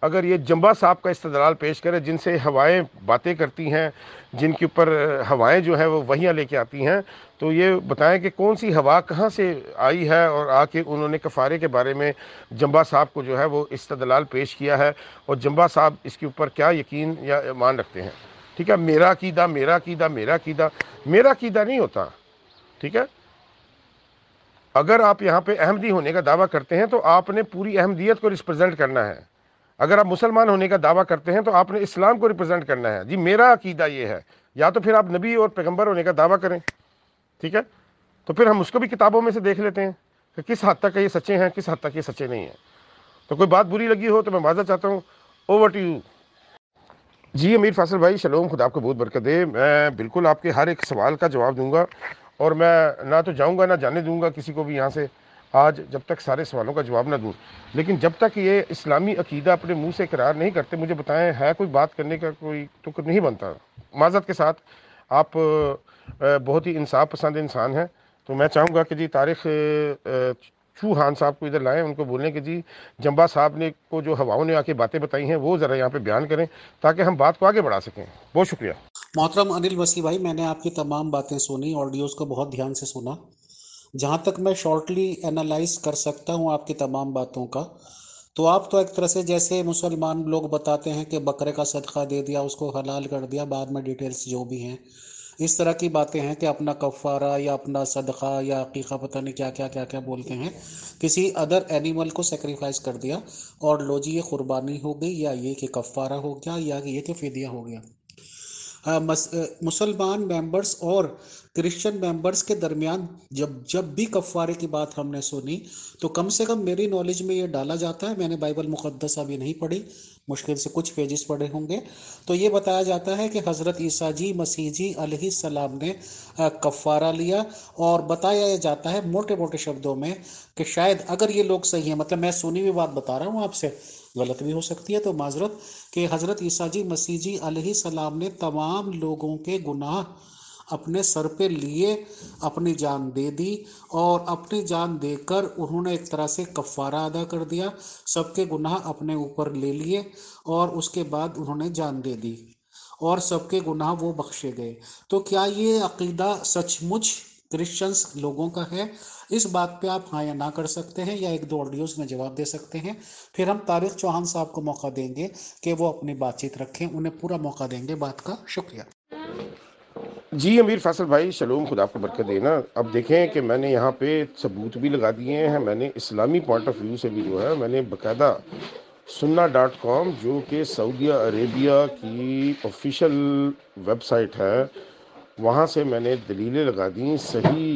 अगर ये जम्बा साहब का इस्तलाल पेश करे जिनसे हवाएं बातें करती हैं जिनके ऊपर हवाएं जो हैं वो वहियाँ लेके आती हैं तो ये बताएं कि कौन सी हवा कहाँ से आई है और आके उन्होंने कफ़ारे के बारे में जम्बा साहब को जो है वो इस्तलाल पेश किया है और जम्बा साहब इसके ऊपर क्या यकीन या मान रखते हैं ठीक है मेरा कीदा मेरा कीदा मेरा कीदा मेरा कीदा नहीं होता ठीक है अगर आप यहाँ पे अहमदी होने का दावा करते हैं तो आपने पूरी अहमदियत को रिप्रेजेंट करना है अगर आप मुसलमान होने का दावा करते हैं तो आपने इस्लाम को रिप्रेजेंट करना है जी मेरा अकीदा ये है या तो फिर आप नबी और पैगम्बर होने का दावा करें ठीक है तो फिर हम उसको भी किताबों में से देख लेते हैं कि किस हद तक ये सच्चे हैं किस हद तक ये सच्चे नहीं हैं तो कोई बात बुरी लगी हो तो मैं माजा चाहता हूँ ओवर टू यू जी अमीर फासिल भाई शलोम खुद आपको बहुत बरकत दे मैं बिल्कुल आपके हर एक सवाल का जवाब दूंगा और मैं ना तो जाऊंगा ना जाने दूंगा किसी को भी यहाँ से आज जब तक सारे सवालों का जवाब ना दूँ लेकिन जब तक ये इस्लामी अकीदा अपने मुंह से करार नहीं करते मुझे बताएं है कोई बात करने का कोई टुक नहीं बनता माजत के साथ आप बहुत ही इंसाफ पसंद इंसान हैं तो मैं चाहूँगा कि जी तारिक चूहान साहब को इधर लाएं उनको बोलें कि जी जम्बा साहब ने को जो हवाओं ने आके बातें बताई हैं वो ज़रा यहाँ पर बयान करें ताकि हम बात को आगे बढ़ा सकें बहुत शुक्रिया मोहतरम अनिल वसी भाई मैंने आपकी तमाम बातें सुनी ऑडियोज़ को बहुत ध्यान से सुना जहाँ तक मैं शॉर्टली एनालाइज कर सकता हूँ आपकी तमाम बातों का तो आप तो एक तरह से जैसे मुसलमान लोग बताते हैं कि बकरे का सदका दे दिया उसको हलाल कर दिया बाद में डिटेल्स जो भी हैं इस तरह की बातें हैं कि अपना कफ़ारा या अपना सदका या अकीक़ा पता नहीं क्या क्या क्या क्या बोलते हैं किसी अदर एनिमल को सेक्रीफाइस कर दिया और लो जी ये क़ुरबानी हो गई या ये कि कफ़ारा हो गया या ये कि फ़िदिया हो गया मुसलमान मेंबर्स और क्रिश्चियन मेंबर्स के दरमियान जब जब भी कफ़ारे की बात हमने सुनी तो कम से कम मेरी नॉलेज में ये डाला जाता है मैंने बाइबल मुक़दस अभी नहीं पढ़ी मुश्किल से कुछ पेजेस पढ़े होंगे तो ये बताया जाता है कि हज़रत ईसा जी मसीह जी सलाम ने कफ़ारा लिया और बताया जाता है मोटे मोटे शब्दों में कि शायद अगर ये लोग सही हैं मतलब मैं सुनी हुई बात बता रहा हूँ आपसे गलत भी हो सकती है तो माजरत के हज़रत ईसा जी मसीह जी अलैहिस्सलाम ने तमाम लोगों के गुनाह अपने सर पे लिए अपनी जान दे दी और अपनी जान देकर उन्होंने एक तरह से कफ़ारा अदा कर दिया सबके गुनाह अपने ऊपर ले लिए और उसके बाद उन्होंने जान दे दी और सबके गुनाह वो बख्शे गए तो क्या ये अकीदा सचमुच क्रिश्चियंस लोगों का है इस बात पे आप हाँ या ना कर सकते हैं या एक दो ऑडियोज में जवाब दे सकते हैं फिर हम तारिक चौहान साहब को मौका देंगे कि वो अपनी बातचीत रखें उन्हें पूरा मौका देंगे बात का शुक्रिया जी अमीर फैसल भाई शलोम खुदा को बरकत देना अब देखें कि मैंने यहाँ पे सबूत भी लगा दिए हैं मैंने इस्लामी पॉइंट ऑफ व्यू से भी जो है मैंने बकायदा सुन्ना डॉट कॉम जो कि सऊदी अरेबिया की ऑफिशियल वेबसाइट है वहाँ से मैंने दलीलें लगा दी सही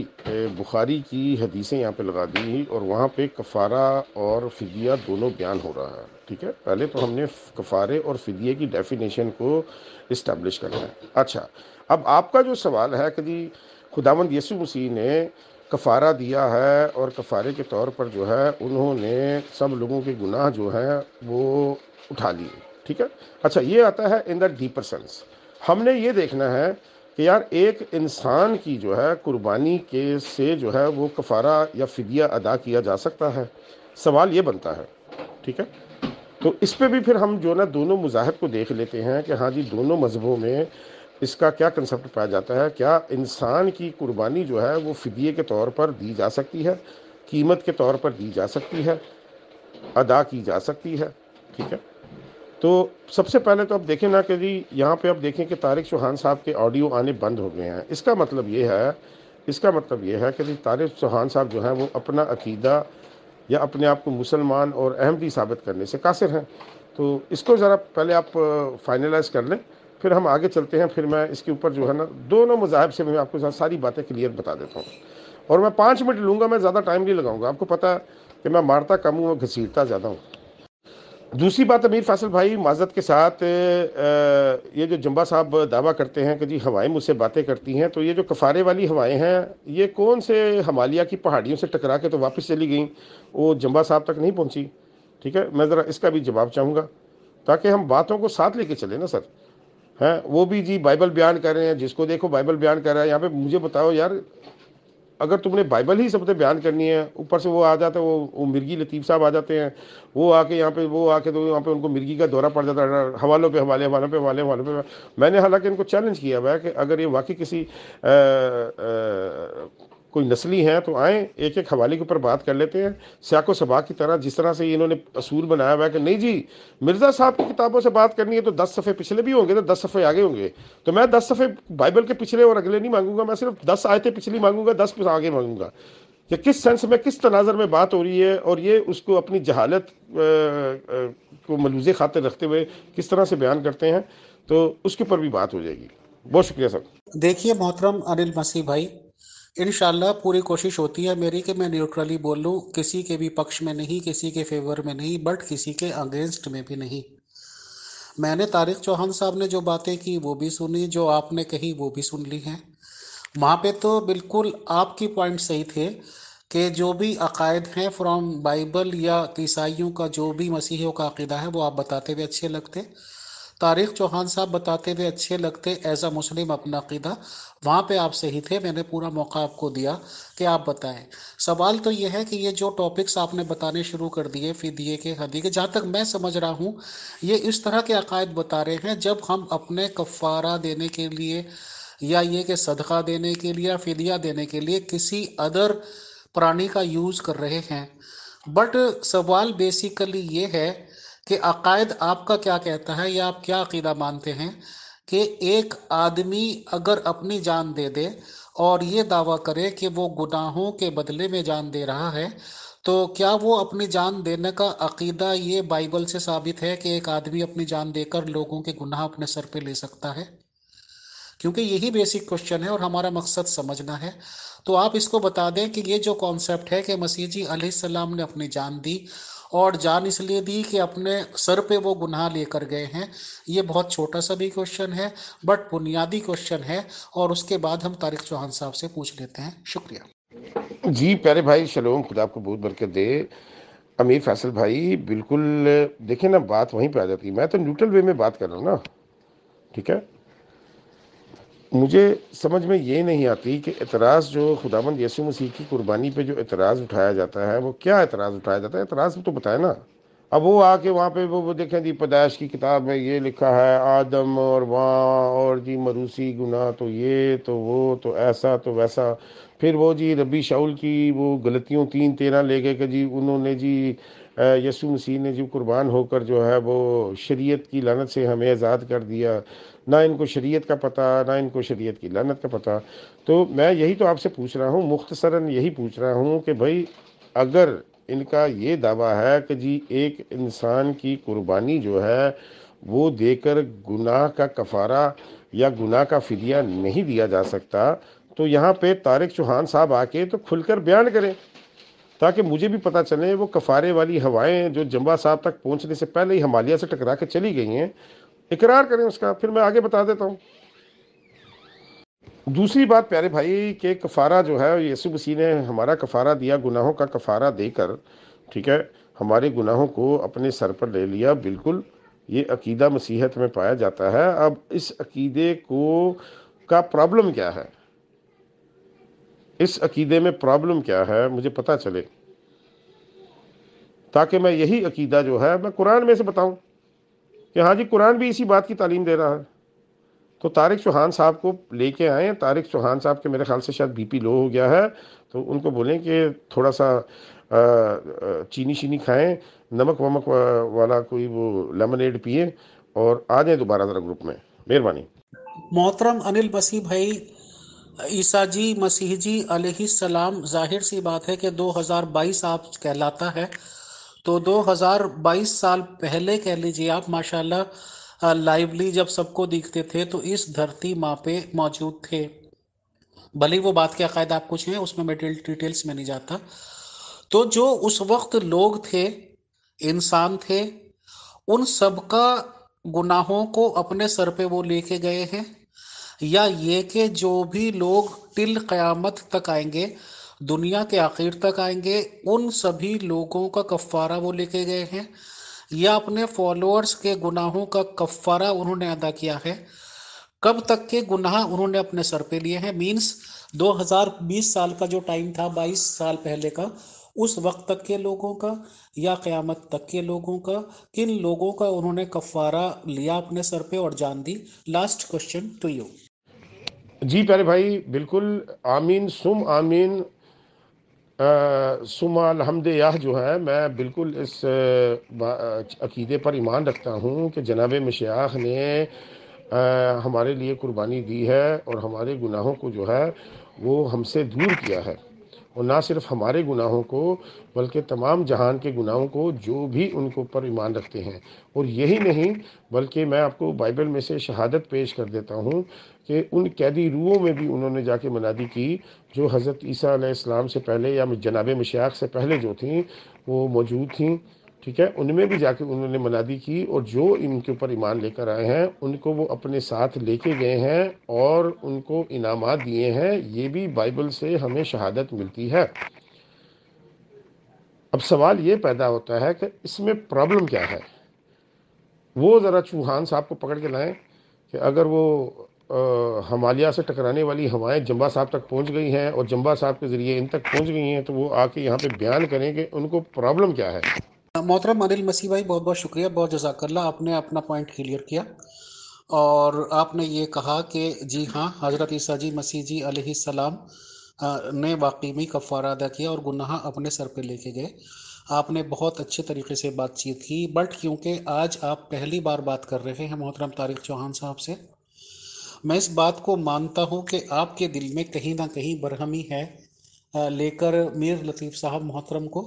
बुखारी की हदीसें यहाँ पे लगा दी और वहाँ पे कफ़ारा और फ़िदिया दोनों बयान हो रहा है ठीक है पहले तो हमने कफ़ारे और फ़िदिया की डेफिनेशन को इस्टेब्लिश करना है अच्छा अब आपका जो सवाल है कि जी खुदावंद यसु मसीह ने कफ़ारा दिया है और कफ़ारे के तौर पर जो है उन्होंने सब लोगों के गुनाह जो हैं वो उठा लिए ठीक है अच्छा ये आता है इन द डीपर सेंस हमने ये देखना है कि यार एक इंसान की जो है कुर्बानी के से जो है वो कफ़ारा या फ़िदिया अदा किया जा सकता है सवाल ये बनता है ठीक है तो इस पर भी फिर हम जो ना दोनों मज़ाहब को देख लेते हैं कि हाँ जी दोनों मज़हबों में इसका क्या कंसेप्ट पाया जाता है क्या इंसान की कुर्बानी जो है वो फ़िदिये के तौर पर दी जा सकती है कीमत के तौर पर दी जा सकती है अदा की जा सकती है ठीक है तो सबसे पहले तो आप देखें ना कि जी यहाँ पे आप देखें कि तारिक चौहान साहब के ऑडियो आने बंद हो गए हैं इसका मतलब ये है इसका मतलब ये है कि जी तारिक चौहान साहब जो हैं वो अपना अकीदा या अपने आप को मुसलमान और अहमदी साबित करने से कासिर हैं तो इसको ज़रा पहले आप फाइनलाइज कर लें फिर हम आगे चलते हैं फिर मैं इसके ऊपर जो है ना दोनों मजाहब से मैं आपको सारी बातें क्लियर बता देता हूँ और मैं पाँच मिनट लूँगा मैं ज़्यादा टाइम नहीं लगाऊँगा आपको पता है कि मैं मारता कम हूँ और घसीटता ज़्यादा हूँ दूसरी बात अमीर फासल भाई माजत के साथ ये जो जम्बा साहब दावा करते हैं कि जी हवाएं मुझसे बातें करती हैं तो ये जो कफारे वाली हवाएं हैं ये कौन से हमालिया की पहाड़ियों से टकरा के तो वापस चली गई वो जम्बा साहब तक नहीं पहुंची ठीक है मैं ज़रा इसका भी जवाब चाहूँगा ताकि हम बातों को साथ लेके चले ना सर हैं वो भी जी बाइबल बयान कर रहे हैं जिसको देखो बाइबल बयान कर रहा है यहाँ पर मुझे बताओ यार अगर तुमने बाइबल ही सबसे बयान करनी है ऊपर से वो आ जाता है वो, वो मिर्गी लतीफ़ साहब आ जाते हैं वो आके यहाँ पे वो आके तो यहाँ पे उनको मिर्गी का दौरा पड़ जाता है हवालों पे हवाले हवालों पे हवाले हवालों पे मैंने हालांकि इनको चैलेंज किया हुआ है कि अगर ये वाकई किसी आ, आ, कोई नस्ली हैं तो आए एक एक हवाले के ऊपर बात कर लेते हैं स्याको सबा की तरह जिस तरह से इन्होंने असूल बनाया हुआ है कि नहीं जी मिर्ज़ा साहब की किताबों से बात करनी है तो दस सफ़े पिछले भी होंगे तो दस सफ़े आगे होंगे तो मैं दस सफ़े बाइबल के पिछले और अगले नहीं मांगूंगा मैं सिर्फ दस आयतें पिछली मांगूंगा दस आगे मांगूंगा कि किस सेंस में किस तनाजर में बात हो रही है और ये उसको अपनी जहालत को मलूज़ खाते रखते हुए किस तरह से बयान करते हैं तो उसके ऊपर भी बात हो जाएगी बहुत शुक्रिया सर देखिए मोहतरम अनिल मसीह भाई इनशाला पूरी कोशिश होती है मेरी कि मैं न्यूट्रली बोलूँ किसी के भी पक्ष में नहीं किसी के फेवर में नहीं बट किसी के अगेंस्ट में भी नहीं मैंने तारिक चौहान साहब ने जो बातें की वो भी सुनी जो आपने कही वो भी सुन ली हैं वहाँ पे तो बिल्कुल आपकी पॉइंट सही थे कि जो भी अकायद हैं फ्रॉम बाइबल या ईसाइयों का जो भी मसीहियों का अकीदा है वो आप बताते हुए अच्छे लगते तारिक चौहान साहब बताते हुए अच्छे लगते एज अ मुस्लिम अपना अकीदा वहाँ पे आप सही थे मैंने पूरा मौका आपको दिया कि आप बताएं सवाल तो ये है कि ये जो टॉपिक्स आपने बताने शुरू कर दिए दिए के हदी के जहाँ तक मैं समझ रहा हूँ ये इस तरह के अकायद बता रहे हैं जब हम अपने कफ़ारा देने के लिए या ये कि सदका देने के लिए या फिदिया देने के लिए किसी अदर प्राणी का यूज़ कर रहे हैं बट सवाल बेसिकली ये है कि अकायद आपका क्या कहता है या आप क्या अकीदा मानते हैं कि एक आदमी अगर अपनी जान दे दे और ये दावा करे कि वो गुनाहों के बदले में जान दे रहा है तो क्या वो अपनी जान देने का अकीदा ये बाइबल से साबित है कि एक आदमी अपनी जान देकर लोगों के गुनाह अपने सर पे ले सकता है क्योंकि यही बेसिक क्वेश्चन है और हमारा मकसद समझना है तो आप इसको बता दें कि ये जो कॉन्सेप्ट है कि मसीह जी सलाम ने अपनी जान दी और जान इसलिए दी कि अपने सर पे वो गुनाह लेकर गए हैं ये बहुत छोटा सा भी क्वेश्चन है बट बुनियादी क्वेश्चन है और उसके बाद हम तारिक चौहान साहब से पूछ लेते हैं शुक्रिया जी प्यारे भाई शलोम खुदा आपको बहुत बरकत दे अमीर फैसल भाई बिल्कुल देखिए ना बात वहीं पे आ जाती है मैं तो न्यूट्रल वे में बात कर रहा हूँ ना ठीक है मुझे समझ में ये नहीं आती कि एतराज़ जो खुदावंद यसु मसीह की कुर्बानी पे जो एतराज़ उठाया जाता है वो क्या एतराज़ उठाया जाता है एतराज़ तो बताए ना अब वो आके वहाँ पे वो, वो देखें जी पैदाइश की किताब में ये लिखा है आदम और वहाँ और जी मरूसी गुना तो ये तो वो तो ऐसा तो वैसा फिर वो जी रबी शाउल की वो गलतियों तीन तेरह ले गए कि जी उन्होंने जी यसु मसीह ने जी कुर्बान होकर जो है वो शरीयत की लानत से हमें आज़ाद कर दिया ना इनको शरीयत का पता ना इनको शरीयत की लानत का पता तो मैं यही तो आपसे पूछ रहा हूँ मुख्तसरा यही पूछ रहा हूँ कि भाई अगर इनका ये दावा है कि जी एक इंसान की कुर्बानी जो है वो देकर गुनाह का कफारा या गुनाह का फिदिया नहीं दिया जा सकता तो यहाँ पे तारिक चौहान साहब आके तो खुलकर बयान करें ताकि मुझे भी पता चले वो कफारे वाली हवाएं जो जम्बा साहब तक पहुंचने से पहले ही हमालिया से टकरा के चली गई हैं इकरार करें उसका फिर मैं आगे बता देता हूँ दूसरी बात प्यारे भाई के कफ़ारा जो है यीशु मसीह ने हमारा कफ़ारा दिया गुनाहों का कफ़ारा देकर ठीक है हमारे गुनाहों को अपने सर पर ले लिया बिल्कुल ये अकीदा मसीहत में पाया जाता है अब इस अकीदे को का प्रॉब्लम क्या है इस अकीदे में प्रॉब्लम क्या है मुझे पता चले ताकि मैं यही अकीदा जो है मैं कुरान में से बताऊं कि हाँ जी कुरान भी इसी बात की तालीम दे रहा है तो तारिक चौहान साहब को लेके आए तारिक चौहान साहब के मेरे ख्याल से शायद बीपी लो हो गया है तो उनको बोलें कि थोड़ा सा चीनी शीनी खाएं नमक वमक वाला कोई वो लेमनेड पिए और आ जाए दोबारा ज़रा ग्रुप में मेहरबानी मोहतरम अनिल बसी भाई ईसा जी मसीह जी सलाम जाहिर सी बात है कि 2022 आप कहलाता है तो 2022 साल पहले कह लीजिए आप माशाल्लाह लाइवली जब सबको दिखते थे तो इस धरती माँ पे मौजूद थे भले वो बात के अकायद आप कुछ हैं उसमें मैं डिटेल्स में नहीं जाता तो जो उस वक्त लोग थे इंसान थे उन सबका गुनाहों को अपने सर पे वो लेके गए हैं या ये कि जो भी लोग टिल क़यामत तक आएंगे दुनिया के आखिर तक आएंगे उन सभी लोगों का कफ़ारा वो लेके गए हैं या अपने फॉलोअर्स के गुनाहों का कफ़ारा उन्होंने अदा किया है कब तक के गुनाह उन्होंने अपने सर पे लिए हैं मीन्स 2020 साल का जो टाइम था 22 साल पहले का उस वक्त तक के लोगों का या क़यामत तक के लोगों का किन लोगों का उन्होंने कफ़ारा लिया अपने सर पे और जान दी लास्ट क्वेश्चन टू यू जी प्यारे भाई बिल्कुल आमीन सुम आमीन सुमा याह जो है मैं बिल्कुल इस अकीदे पर ईमान रखता हूँ कि जनाब मशाह ने आ, हमारे लिए कुर्बानी दी है और हमारे गुनाहों को जो है वो हमसे दूर किया है और ना सिर्फ हमारे गुनाहों को बल्कि तमाम जहान के गुनाहों को जो भी उनके ऊपर ईमान रखते हैं और यही नहीं बल्कि मैं आपको बाइबल में से शहादत पेश कर देता हूँ कि उन कैदी रूहों में भी उन्होंने जाके मनादी की जो हज़रत ईसा इस्लाम से पहले या जनाब मशाक से पहले जो थी वो मौजूद थी ठीक है उनमें भी जाके उन्होंने मनादी की और जो इनके ऊपर ईमान लेकर आए हैं उनको वो अपने साथ लेके गए हैं और उनको इनाम दिए हैं ये भी बाइबल से हमें शहादत मिलती है अब सवाल ये पैदा होता है कि इसमें प्रॉब्लम क्या है वो ज़रा चूहान साहब को पकड़ के लाएं कि अगर वो हमालिया से टकराने वाली हवाएं जम्बा साहब तक पहुंच गई हैं और जम्बा साहब के ज़रिए इन तक पहुंच गई हैं तो वो आके यहाँ पे बयान करें कि उनको प्रॉब्लम क्या है मोहतरम अनिल मसीह भाई बहुत बहुत शुक्रिया बहुत जजाकल्ला आपने अपना पॉइंट क्लियर किया और आपने ये कहा कि जी हाँ हज़रत ईसा जी मसीह जी अलैहिस्सलाम ने वाकई में कफ़ारा अदा किया और गुनाह अपने सर पे लेके गए आपने बहुत अच्छे तरीके से बातचीत की बट क्योंकि आज आप पहली बार बात कर रहे हैं मोहतरम तारिक चौहान साहब से मैं इस बात को मानता हूँ कि आपके दिल में कहीं ना कहीं बरहमी है लेकर मीर लतीफ़ साहब मोहतरम को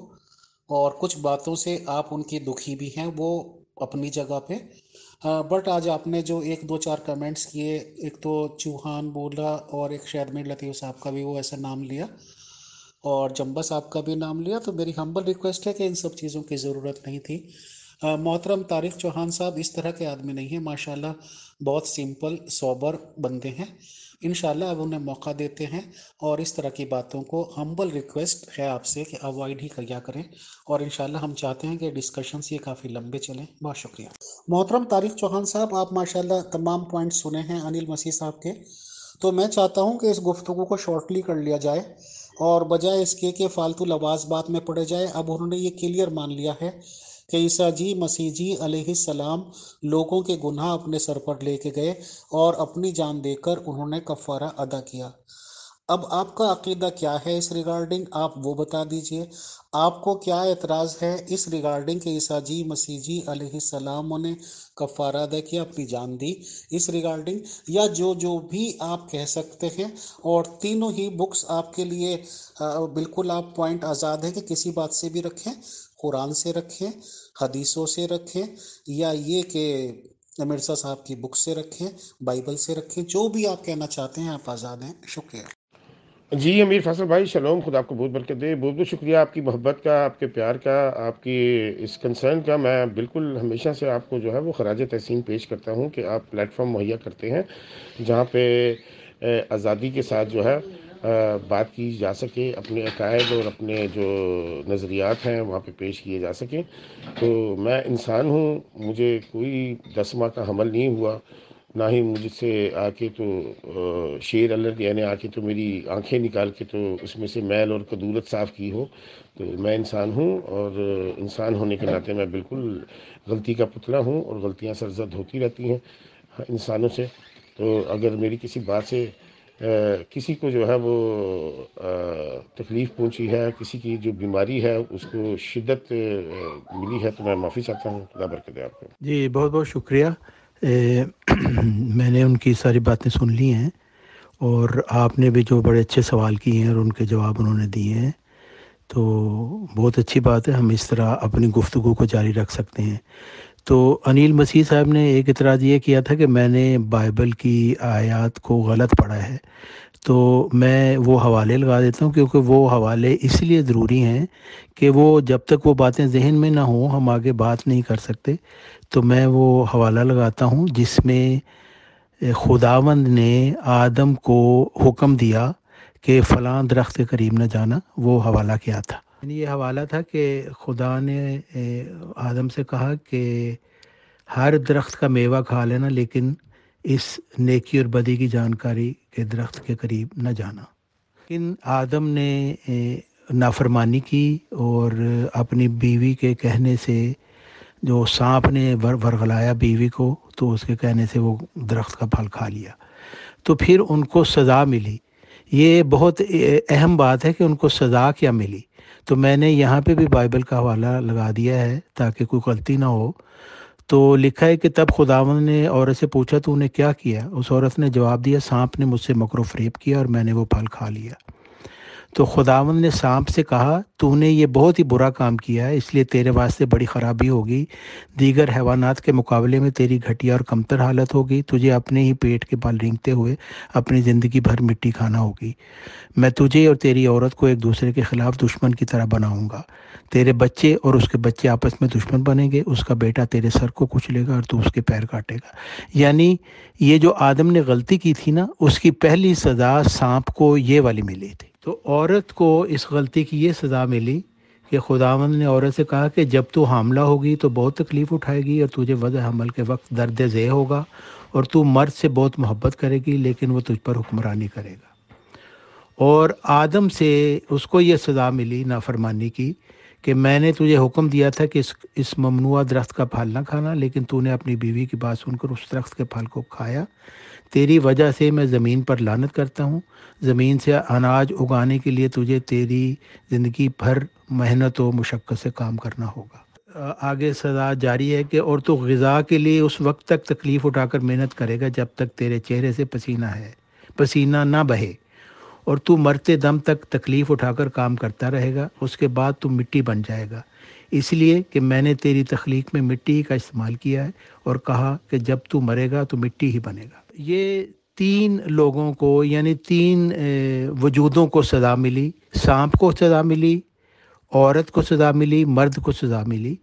और कुछ बातों से आप उनकी दुखी भी हैं वो अपनी जगह पे बट आज आपने जो एक दो चार कमेंट्स किए एक तो चूहान बोला और एक शेरमिन लतीफ़ साहब का भी वो ऐसा नाम लिया और जम्बा साहब का भी नाम लिया तो मेरी हम्बल रिक्वेस्ट है कि इन सब चीज़ों की ज़रूरत नहीं थी मोहतरम तारिक चौहान साहब इस तरह के आदमी नहीं हैं माशाल्लाह बहुत सिंपल सोबर बंदे हैं इन अब उन्हें मौका देते हैं और इस तरह की बातों को हम्बल रिक्वेस्ट है आपसे कि अवॉइड ही किया करें और इन हम चाहते हैं कि डिस्कशंस ये काफ़ी लंबे चलें बहुत शुक्रिया मोहतरम तारिक चौहान साहब आप माशाल्लाह तमाम पॉइंट सुने हैं अनिल मसीह साहब के तो मैं चाहता हूँ कि इस गुफ्तु को शॉर्टली कर लिया जाए और बजाय इसके कि फ़ालतू लवाज बात में पड़े जाए अब उन्होंने ये क्लियर मान लिया है कि ईसा जी मसीह जी अलैहिस्सलाम लोगों के गुनाह अपने सर पर लेके गए और अपनी जान देकर उन्होंने कफारा अदा किया अब आपका अकीदा क्या है इस रिगार्डिंग आप वो बता दीजिए आपको क्या एतराज़ है इस रिगार्डिंग के ईसा जी मसीह जी अलैहिस्सलाम ने कफारा अदा किया अपनी जान दी इस रिगार्डिंग या जो जो भी आप कह सकते हैं और तीनों ही बुक्स आपके लिए बिल्कुल आप पॉइंट आज़ाद है कि किसी बात से भी रखें कुरान से रखें हदीसों से रखें या ये कि मिर्सा साहब की बुक से रखें बाइबल से रखें जो भी आप कहना चाहते हैं आप आज़ाद हैं शुक्रिया जी अमीर फैसल भाई शलोम खुद आपको बहुत बरकत दे बहुत बहुत शुक्रिया आपकी मोहब्बत का आपके प्यार का आपकी इस कंसर्न का मैं बिल्कुल हमेशा से आपको जो है वो खराज तहसीन पेश करता हूँ कि आप प्लेटफॉर्म मुहैया करते हैं जहाँ पे आज़ादी के साथ जो है बात की जा सके अपने अकायद और अपने जो नज़रियात हैं वहाँ पे पेश किए जा सकें तो मैं इंसान हूँ मुझे कोई दस माह का हमल नहीं हुआ ना ही मुझसे आके तो शेर अलग यानी आके तो मेरी आंखें निकाल के तो उसमें से मैल और कदूरत साफ़ की हो तो मैं इंसान हूँ और इंसान होने के नाते मैं बिल्कुल गलती का पुतला हूँ और गलतियाँ सरजद होती रहती हैं हाँ, इंसानों से तो अगर मेरी किसी बात से किसी को जो है वो तकलीफ़ पहुंची है किसी की जो बीमारी है उसको शिद्दत मिली है तो मैं माफ़ी चाहता हूँ खुदा बरकत है आपको जी बहुत बहुत शुक्रिया ए, (clears throat) मैंने उनकी सारी बातें सुन ली हैं और आपने भी जो बड़े अच्छे सवाल किए हैं और उनके जवाब उन्होंने दिए हैं तो बहुत अच्छी बात है हम इस तरह अपनी गुफ्तु को जारी रख सकते हैं तो अनिल मसीह साहब ने एक इतराज़ ये किया था कि मैंने बाइबल की आयात को गलत पढ़ा है तो मैं वो हवाले लगा देता हूँ क्योंकि वो हवाले इसलिए ज़रूरी हैं कि वो जब तक वो बातें जहन में ना हों हम आगे बात नहीं कर सकते तो मैं वो हवाला लगाता हूँ जिसमें खुदावंद ने आदम को हुक्म दिया कि फ़लाँ दरख्त के करीब न जाना वो हवाला क्या था ये हवाला था कि खुदा ने आदम से कहा कि हर दरख्त का मेवा खा लेना लेकिन इस नेकी और बदी की जानकारी के दरख्त के करीब न जाना लेकिन आदम ने नाफरमानी की और अपनी बीवी के कहने से जो सांप ने वर वरगलाया बीवी को तो उसके कहने से वो दरख्त का फल खा लिया तो फिर उनको सज़ा मिली ये बहुत अहम बात है कि उनको सज़ा क्या मिली तो मैंने यहाँ पे भी बाइबल का हवाला लगा दिया है ताकि कोई गलती ना हो तो लिखा है कि तब खुदावन ने औरत से पूछा तो उन्हें क्या किया उस औरत ने जवाब दिया सांप ने मुझसे मकरो फरेब किया और मैंने वो फल खा लिया तो खुदावन ने सांप से कहा तूने ये बहुत ही बुरा काम किया है इसलिए तेरे वास्ते बड़ी ख़राबी होगी दीगर हैवानात के मुकाबले में तेरी घटिया और कमतर हालत होगी तुझे अपने ही पेट के बाल रेंगते हुए अपनी ज़िंदगी भर मिट्टी खाना होगी मैं तुझे और तेरी औरत को एक दूसरे के ख़िलाफ़ दुश्मन की तरह बनाऊँगा तेरे बच्चे और उसके बच्चे आपस में दुश्मन बनेंगे उसका बेटा तेरे सर को कुचलेगा और तू उसके पैर काटेगा यानी ये जो आदम ने गलती की थी ना उसकी पहली सज़ा सांप को ये वाली मिली थी तो औरत को इस गलती की ये सज़ा मिली कि खुदावन ने औरत से कहा कि जब तू हमला होगी तो बहुत तकलीफ़ उठाएगी और तुझे वज़ हमल के वक्त दर्द जय होगा और तू मर्द से बहुत मोहब्बत करेगी लेकिन वो तुझ पर हुक्मरानी करेगा और आदम से उसको ये सज़ा मिली नाफरमानी की कि मैंने तुझे हुक्म दिया था कि इस इस ममनुआ दरख्त का फल ना खाना लेकिन तूने अपनी बीवी की बात सुनकर उस दरख्त के फल को खाया तेरी वजह से मैं ज़मीन पर लानत करता हूँ ज़मीन से अनाज उगाने के लिए तुझे तेरी ज़िंदगी भर मेहनत व मुशक्क़त से काम करना होगा आगे सजा जारी है कि और तो गज़ा के लिए उस वक्त तक तकलीफ़ उठाकर मेहनत करेगा जब तक तेरे चेहरे से पसीना है पसीना ना बहे और तू मरते दम तक तकलीफ़ उठाकर काम करता रहेगा उसके बाद तू मिट्टी बन जाएगा इसलिए कि मैंने तेरी तख्लीक में मिट्टी का इस्तेमाल किया है और कहा कि जब तू मरेगा तो मिट्टी ही बनेगा ये तीन लोगों को यानी तीन वजूदों को सज़ा मिली सांप को सज़ा मिली औरत को सज़ा मिली मर्द को सज़ा मिली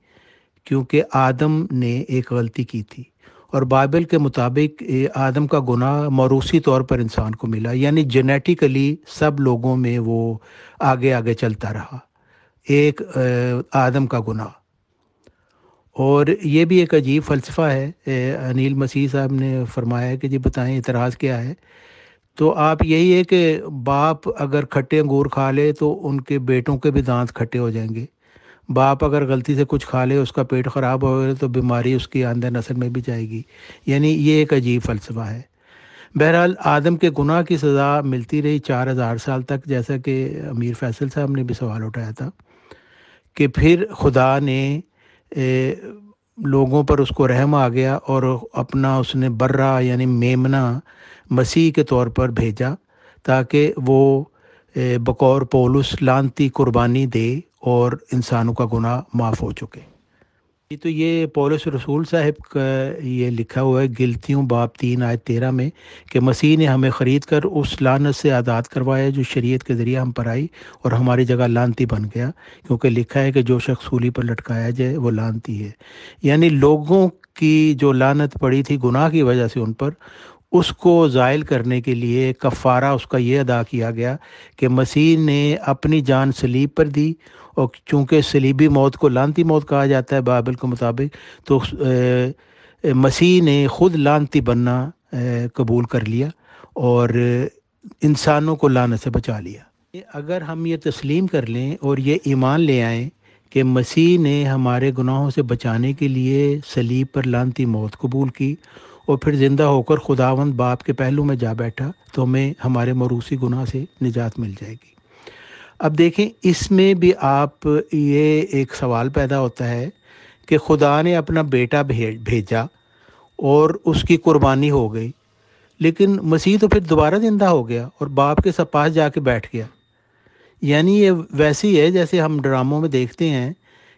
क्योंकि आदम ने एक गलती की थी और बाइबल के मुताबिक आदम का गुनाह मौरूसी तौर पर इंसान को मिला यानी जेनेटिकली सब लोगों में वो आगे आगे चलता रहा एक आदम का गुनाह और ये भी एक अजीब फ़लसफ़ा है अनिल मसीह साहब ने फरमाया कि जी बताएं इतराज़ क्या है तो आप यही है कि बाप अगर खट्टे अंगूर खा ले तो उनके बेटों के भी दांत खट्टे हो जाएंगे बाप अगर गलती से कुछ खा ले उसका पेट ख़राब हो गया तो बीमारी उसकी आंदे नसल में भी जाएगी यानी ये एक अजीब फलसफा है बहरहाल आदम के गुनाह की सज़ा मिलती रही चार हज़ार साल तक जैसा कि अमीर फैसल साहब ने भी सवाल उठाया था कि फिर खुदा ने ए, लोगों पर उसको रहम आ गया और अपना उसने बर्रा यानी मेमना मसीह के तौर पर भेजा ताकि वो बकौर पोलुस लानती कुर्बानी दे और इंसानों का गुनाह माफ़ हो चुके ये तो ये पोलस रसूल साहब का ये लिखा हुआ है गिलतियों बाप तीन आय तेरह में कि मसीह ने हमें ख़रीद कर उस लानत से आज़ाद करवाया जो शरीयत के ज़रिए हम पर आई और हमारी जगह लानती बन गया क्योंकि लिखा है कि जो शख्स सूली पर लटकाया जाए वो लानती है यानी लोगों की जो लानत पड़ी थी गुनाह की वजह से उन पर उसको ज़ायल करने के लिए कफ़ारा उसका ये अदा किया गया कि मसीह ने अपनी जान सलीब पर दी और चूँकि सलीबी मौत को लानती मौत कहा जाता है बाइबल के मुताबिक तो मसीह ने ख़ुद लानती बनना कबूल कर लिया और इंसानों को लानत से बचा लिया अगर हम ये तस्लीम कर लें और ये ईमान ले आएँ कि मसीह ने हमारे गुनाहों से बचाने के लिए सलीब पर लानती मौत कबूल की और फिर ज़िंदा होकर खुदावंद बाप के पहलू में जा बैठा तो हमें हमारे मरूसी गुनाह से निजात मिल जाएगी अब देखें इसमें भी आप ये एक सवाल पैदा होता है कि खुदा ने अपना बेटा भेजा और उसकी कुर्बानी हो गई लेकिन मसीह तो फिर दोबारा ज़िंदा हो गया और बाप के सपास जाके बैठ गया यानी ये वैसी है जैसे हम ड्रामों में देखते हैं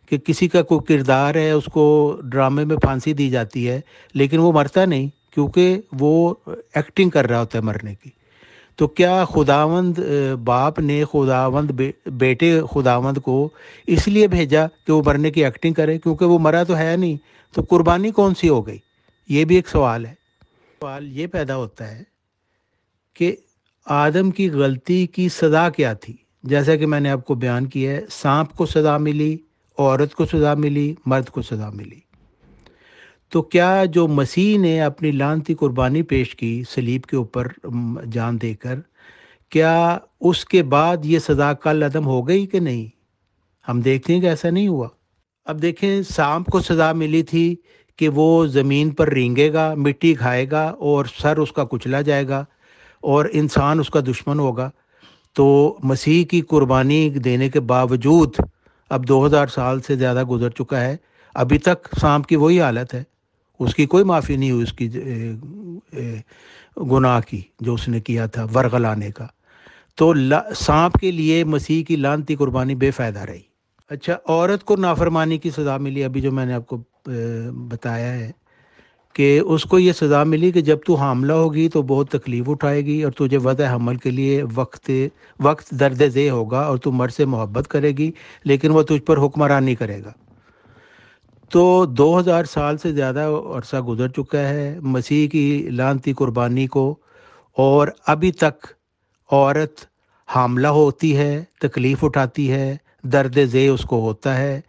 कि किसी का कोई किरदार है उसको ड्रामे में फांसी दी जाती है लेकिन वो मरता नहीं क्योंकि वो एक्टिंग कर रहा होता है मरने की तो क्या खुदावंद बाप ने खुदावंद बे, बेटे खुदावंद को इसलिए भेजा कि वो मरने की एक्टिंग करे क्योंकि वो मरा तो है नहीं तो कुर्बानी कौन सी हो गई ये भी एक सवाल है सवाल ये पैदा होता है कि आदम की गलती की सज़ा क्या थी जैसा कि मैंने आपको बयान किया है सांप को सज़ा मिली औरत को सज़ा मिली मर्द को सज़ा मिली तो क्या जो मसीह ने अपनी लानती कुर्बानी पेश की सलीब के ऊपर जान देकर क्या उसके बाद ये सज़ा कल अदम हो गई कि नहीं हम देखते हैं कि ऐसा नहीं हुआ अब देखें सांप को सज़ा मिली थी कि वो ज़मीन पर रेंगेगा मिट्टी खाएगा और सर उसका कुचला जाएगा और इंसान उसका दुश्मन होगा तो मसीह की कुर्बानी देने के बावजूद अब 2000 साल से ज़्यादा गुजर चुका है अभी तक सांप की वही हालत है उसकी कोई माफ़ी नहीं हुई उसकी गुनाह की जो उसने किया था वरगलाने का तो सांप के लिए मसीह की लानती कुर्बानी बेफ़ायदा रही अच्छा औरत को नाफरमानी की सज़ा मिली अभी जो मैंने आपको बताया है कि उसको ये सज़ा मिली कि जब तू हामला होगी तो बहुत तकलीफ़ उठाएगी और तुझे वज़ हमल के लिए वक्त वक्त दर्द दे होगा और तू मर्द से मोहब्बत करेगी लेकिन वह तुझ पर हुक्मरानी करेगा तो 2000 साल से ज़्यादा अरसा गुजर चुका है मसीह की लानती कुर्बानी को और अभी तक औरत हामला होती है तकलीफ़ उठाती है दर्द ज़े उसको होता है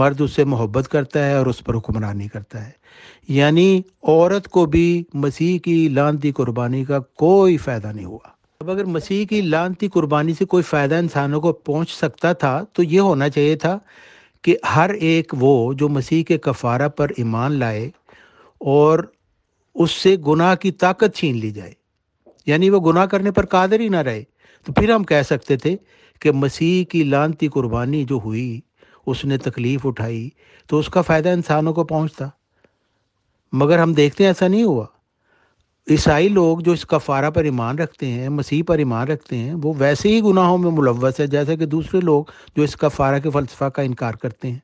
मर्द उससे मोहब्बत करता है और उस पर हुक्मरानी करता है यानी औरत को भी मसीह की लानती कुर्बानी का कोई फ़ायदा नहीं हुआ अब अगर मसीह की लानती कुर्बानी से कोई फ़ायदा इंसानों को पहुंच सकता था तो ये होना चाहिए था कि हर एक वो जो मसीह के कफारा पर ईमान लाए और उससे गुनाह की ताकत छीन ली जाए यानी वो गुनाह करने पर कादर ही ना रहे तो फिर हम कह सकते थे कि मसीह की लानती कुर्बानी जो हुई उसने तकलीफ़ उठाई तो उसका फ़ायदा इंसानों को पहुंचता मगर हम देखते हैं ऐसा नहीं हुआ ईसाई लोग जो इस कफारा पर ईमान रखते हैं मसीह पर ईमान रखते हैं वो वैसे ही गुनाहों में मुलवस है जैसे कि दूसरे लोग जो इस कफारा के फलसफा का इनकार करते हैं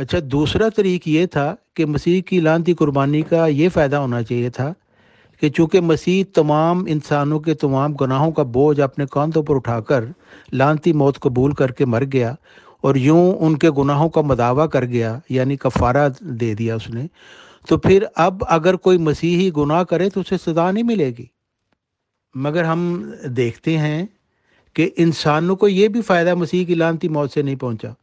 अच्छा दूसरा तरीक ये था कि मसीह की लानती कुर्बानी का ये फ़ायदा होना चाहिए था कि चूँकि मसीह तमाम इंसानों के तमाम गुनाहों का बोझ अपने कांधों पर उठाकर लानती मौत कबूल करके मर गया और यूं उनके गुनाहों का मदावा कर गया यानी कफारा दे दिया उसने तो फिर अब अगर कोई मसीही गुनाह करे तो उसे सजा नहीं मिलेगी मगर हम देखते हैं कि इंसानों को ये भी फ़ायदा मसीह की लानती मौत से नहीं पहुंचा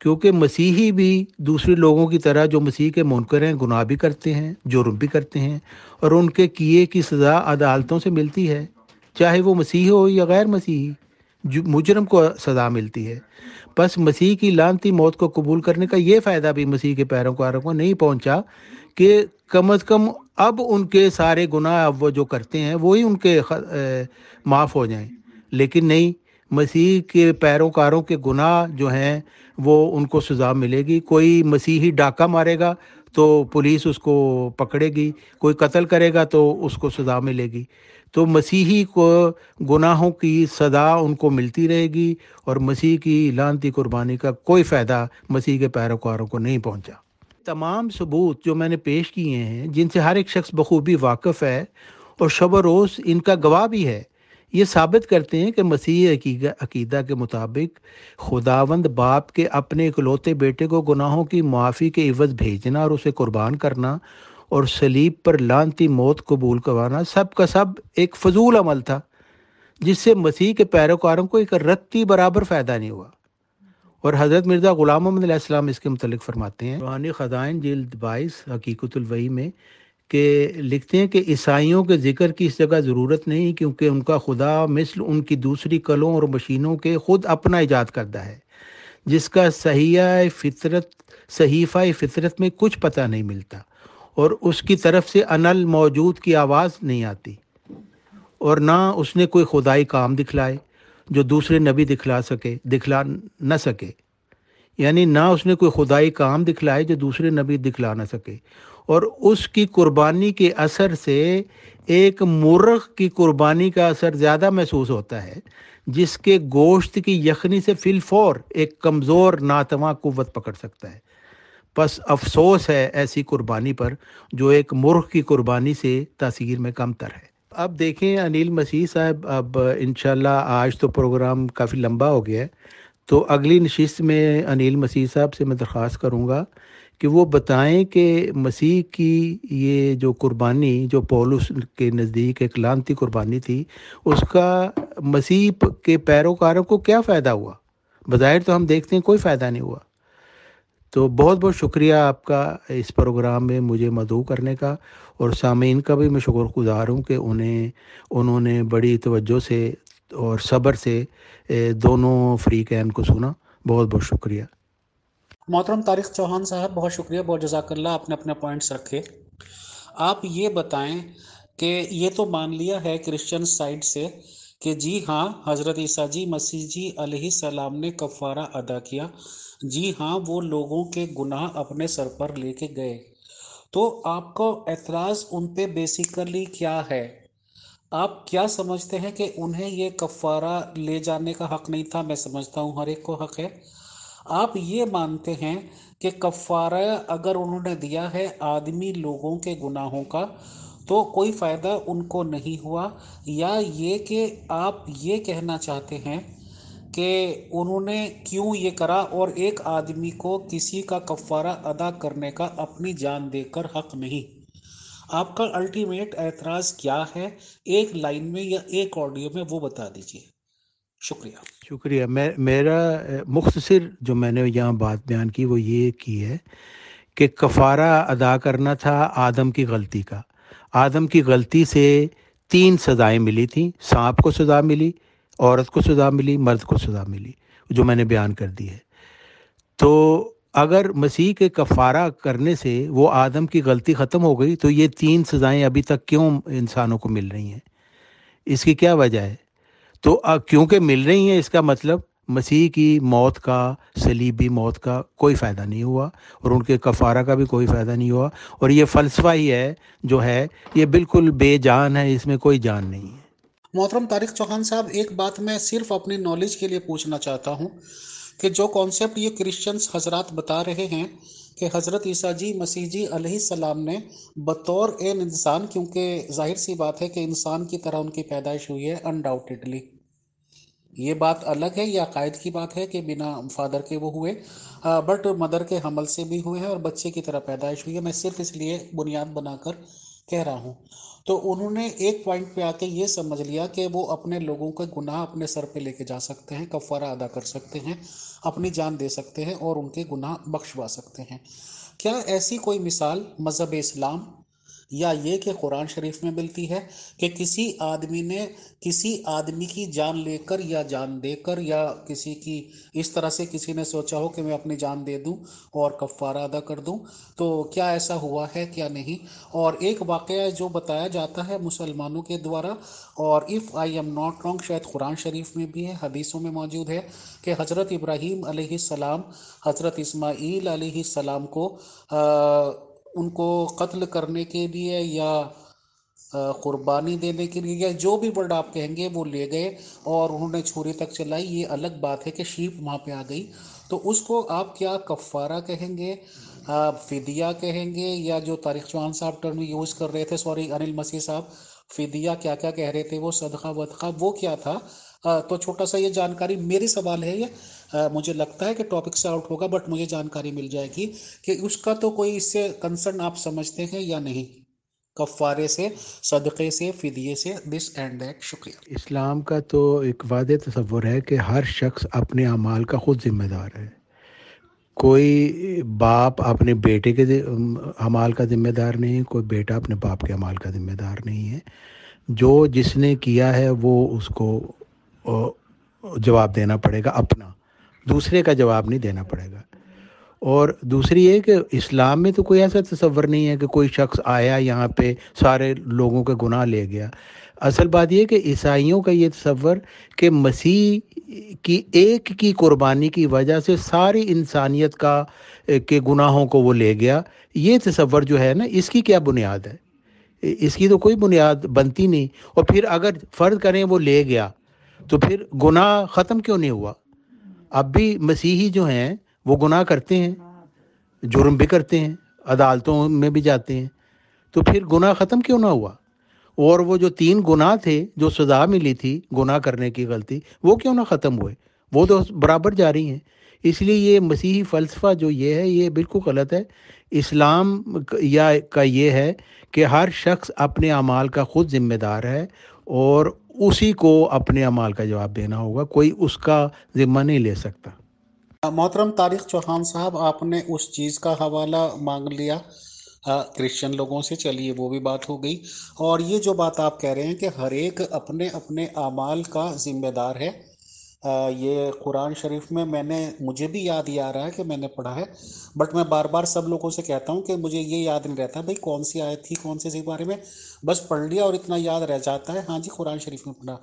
क्योंकि मसीही भी दूसरे लोगों की तरह जो मसीह के मुनकर हैं गुनाह भी करते हैं जुर्म भी करते हैं और उनके किए की सज़ा अदालतों से मिलती है चाहे वो मसीह हो या गैर मसीही मुजरम को सज़ा मिलती है बस मसीह की लानती मौत को कबूल करने का ये फ़ायदा भी मसीह के पैरों को नहीं पहुंचा कि कम अज़ कम अब उनके सारे गुनाह अब वो जो करते हैं वो ही उनके माफ़ हो जाएं लेकिन नहीं मसीह के पैरोकारों के गुनाह जो हैं वो उनको सज़ा मिलेगी कोई मसीही डाका मारेगा तो पुलिस उसको पकड़ेगी कोई कत्ल करेगा तो उसको सज़ा मिलेगी तो मसीही को गुनाहों की सदा उनको मिलती रहेगी और मसीह की लानती कुर्बानी का कोई फ़ायदा मसीह के पैरोकारों को नहीं पहुंचा तमाम सबूत जो मैंने पेश किए हैं जिनसे हर एक शख्स बखूबी वाकफ़ है और शब रोज़ इनका गवाह भी है ये साबित करते हैं कि मसीह अकीदा के मुताबिक खुदावंद बाप के अपने इकलौते बेटे को गुनाहों की मुआफ़ी के इवज़ भेजना और उसे कुर्बान करना और सलीब पर लानती मौत कबूल करवाना सब का सब एक फजूल अमल था जिससे मसीह के पैरोकारों को एक रत्ती बराबर फ़ायदा नहीं हुआ और हज़रत मिर्ज़ा ग़ुलाम अहमद इसके मतलब फरमाते हैं रूहानी ख़जान जल्द बाईस हकीकतलवई में के लिखते हैं कि ईसाइयों के ज़िक्र की इस जगह ज़रूरत नहीं क्योंकि उनका खुदा मिसल उनकी दूसरी कलों और मशीनों के ख़ुद अपना ईजाद करता है जिसका सहिया फितरत सहीफ़ा फितरत में कुछ पता नहीं मिलता और उसकी तरफ से अनल मौजूद की आवाज़ नहीं आती और ना उसने कोई खुदाई काम दिखलाए जो दूसरे नबी दिखला सके दिखला न सके यानी ना उसने कोई खुदाई काम दिखलाए जो दूसरे नबी दिखला ना सके और उसकी कुर्बानी के असर से एक मुरख की कुर्बानी का असर ज़्यादा महसूस होता है जिसके गोश्त की यखनी से फिलफौर एक कमज़ोर नातवा कुत पकड़ सकता है बस अफसोस है ऐसी कुर्बानी पर जो एक मुर्ख की कुर्बानी से तस्वीर में कमतर है अब देखें अनिल मसीह साहब अब इन आज तो प्रोग्राम काफ़ी लंबा हो गया है तो अगली नशस्त में अनिल मसीह साहब से मैं दरख्वास्त करूँगा कि वो बताएं कि मसीह की ये जो कुर्बानी जो पोलस के नज़दीक एक लानती कुर्बानी थी उसका मसीह के पैरोकारों को क्या फ़ायदा हुआ बज़ाहिर तो हम देखते हैं कोई फ़ायदा नहीं हुआ तो बहुत बहुत शुक्रिया आपका इस प्रोग्राम में मुझे मदू करने का और सामीन का भी मैं शुक्रगुजार हूँ कि उन्हें उन्होंने बड़ी तवज्जो से और सब्र से दोनों फ्री कैन को सुना बहुत बहुत शुक्रिया मोहतरम तारिक चौहान साहब बहुत शुक्रिया बहुत जजाकल्ला आपने अपने पॉइंट्स रखे आप ये बताएं कि ये तो मान लिया है क्रिश्चियन साइड से कि जी हाँ हज़रत ईसा जी मसीह जी सलाम ने कफ़ारा अदा किया जी हाँ वो लोगों के गुनाह अपने सर पर लेके गए तो आपको एतराज़ उन पे बेसिकली क्या है आप क्या समझते हैं कि उन्हें ये कफ़ारा ले जाने का हक़ नहीं था मैं समझता हूँ हर एक को हक़ है आप ये मानते हैं कि कफ़ारा अगर उन्होंने दिया है आदमी लोगों के गुनाहों का तो कोई फ़ायदा उनको नहीं हुआ या ये कि आप ये कहना चाहते हैं कि उन्होंने क्यों ये करा और एक आदमी को किसी का कफ़ारा अदा करने का अपनी जान देकर हक नहीं आपका अल्टीमेट एतराज़ क्या है एक लाइन में या एक ऑडियो में वो बता दीजिए शुक्रिया शुक्रिया मैं मेरा मुख्तसर जो मैंने यहाँ बात बयान की वो ये की है कि कफ़ारा अदा करना था आदम की गलती का आदम की गलती से तीन सज़ाएं मिली थी सांप को सज़ा मिली औरत को सज़ा मिली मर्द को सज़ा मिली जो मैंने बयान कर दी है तो अगर मसीह के कफारा करने से वो आदम की गलती ख़त्म हो गई तो ये तीन सज़ाएँ अभी तक क्यों इंसानों को मिल रही हैं इसकी क्या वजह है तो क्योंकि मिल रही हैं इसका मतलब मसीह की मौत का सलीबी मौत का कोई फ़ायदा नहीं हुआ और उनके कफारा का भी कोई फ़ायदा नहीं हुआ और ये फ़लसफ़ा ही है जो है ये बिल्कुल बेजान है इसमें कोई जान नहीं है मोहतरम तारिक चौहान साहब एक बात मैं सिर्फ अपने नॉलेज के लिए पूछना चाहता हूँ कि जो कॉन्सेप्ट ये क्रिश्चियंस हजरात बता रहे हैं कि हज़रत ईसा जी मसीह जी सलाम ने बतौर एन इंसान क्योंकि जाहिर सी बात है कि इंसान की तरह उनकी पैदाइश हुई है अनडाउटेडली ये बात अलग है या अकायद की बात है कि बिना फादर के वो हुए बट मदर के हमल से भी हुए हैं और बच्चे की तरह पैदाइश हुई है मैं सिर्फ इसलिए बुनियाद बनाकर कह रहा हूँ तो उन्होंने एक पॉइंट पे आके ये समझ लिया कि वो अपने लोगों के गुनाह अपने सर पे लेके जा सकते हैं कफारा अदा कर सकते हैं अपनी जान दे सकते हैं और उनके गुनाह बख्शवा सकते हैं क्या ऐसी कोई मिसाल मज़हब इस्लाम या ये कि कुरान शरीफ में मिलती है कि किसी आदमी ने किसी आदमी की जान लेकर या जान देकर या किसी की इस तरह से किसी ने सोचा हो कि मैं अपनी जान दे दूं और कफ़ारा अदा कर दूं तो क्या ऐसा हुआ है क्या नहीं और एक वाक़ जो बताया जाता है मुसलमानों के द्वारा और if I am not wrong शायद कुरान शरीफ में भी है हदीसों में मौजूद है कि हज़रत इब्राहीम सलाम हज़रत इसमाईल सलाम को आ, उनको कत्ल करने के लिए या क़ुरबानी देने के लिए या जो भी वर्ड आप कहेंगे वो ले गए और उन्होंने छुरी तक चलाई ये अलग बात है कि शीप वहाँ पे आ गई तो उसको आप क्या कफ़ारा कहेंगे फ़िदिया कहेंगे या जो तारिक चौहान साहब टर्म यूज़ कर रहे थे सॉरी अनिल मसीह साहब फ़िदिया क्या क्या कह रहे थे वो सदका वदका वो क्या था तो छोटा सा ये जानकारी मेरे सवाल है ये मुझे लगता है कि टॉपिक से आउट होगा बट मुझे जानकारी मिल जाएगी कि उसका तो कोई इससे कंसर्न आप समझते हैं या नहीं कफ़ारे से सदक़े से फ़िदिये से दिस एंड दैट शुक्रिया इस्लाम का तो एक वाद तस्वुर है कि हर शख्स अपने अमाल का खुद जिम्मेदार है कोई बाप अपने बेटे के अमाल का ज़िम्मेदार नहीं है कोई बेटा अपने बाप के अमाल का ज़िम्मेदार नहीं है जो जिसने किया है वो उसको जवाब देना पड़ेगा अपना दूसरे का जवाब नहीं देना पड़ेगा और दूसरी है कि इस्लाम में तो कोई ऐसा तस्वर नहीं है कि कोई शख्स आया यहाँ पे सारे लोगों के गुनाह ले गया असल बात यह कि ईसाइयों का ये तस्वर कि मसीह की एक की कुर्बानी की वजह से सारी इंसानियत का के गुनाहों को वो ले गया ये तस्वर जो है ना इसकी क्या बुनियाद है इसकी तो कोई बुनियाद बनती नहीं और फिर अगर फ़र्ज करें वो ले गया तो फिर गुनाह ख़त्म क्यों नहीं हुआ अब भी मसीही जो हैं वो गुनाह करते हैं जुर्म भी करते हैं अदालतों में भी जाते हैं तो फिर गुनाह ख़त्म क्यों ना हुआ और वो जो तीन गुनाह थे जो सजा मिली थी गुनाह करने की गलती वो क्यों ना ख़त्म हुए वो तो बराबर जा रही हैं इसलिए ये मसीही फ़लसफ़ा जो ये है ये बिल्कुल गलत है इस्लाम या का ये है कि हर शख्स अपने अमाल का ख़ुद ज़िम्मेदार है और उसी को अपने अमाल का जवाब देना होगा कोई उसका ज़िम्मा नहीं ले सकता मोहतरम तारिक चौहान साहब आपने उस चीज़ का हवाला मांग लिया क्रिश्चियन लोगों से चलिए वो भी बात हो गई और ये जो बात आप कह रहे हैं कि हर एक अपने अपने अमाल का जिम्मेदार है आ, ये कुरान शरीफ में मैंने मुझे भी याद ही आ रहा है कि मैंने पढ़ा है बट मैं बार बार सब लोगों से कहता हूँ कि मुझे ये याद नहीं रहता भाई कौन सी आयत थी कौन से इस बारे में बस पढ़ लिया और इतना याद रह जाता है हाँ जी कुरान शरीफ में पढ़ा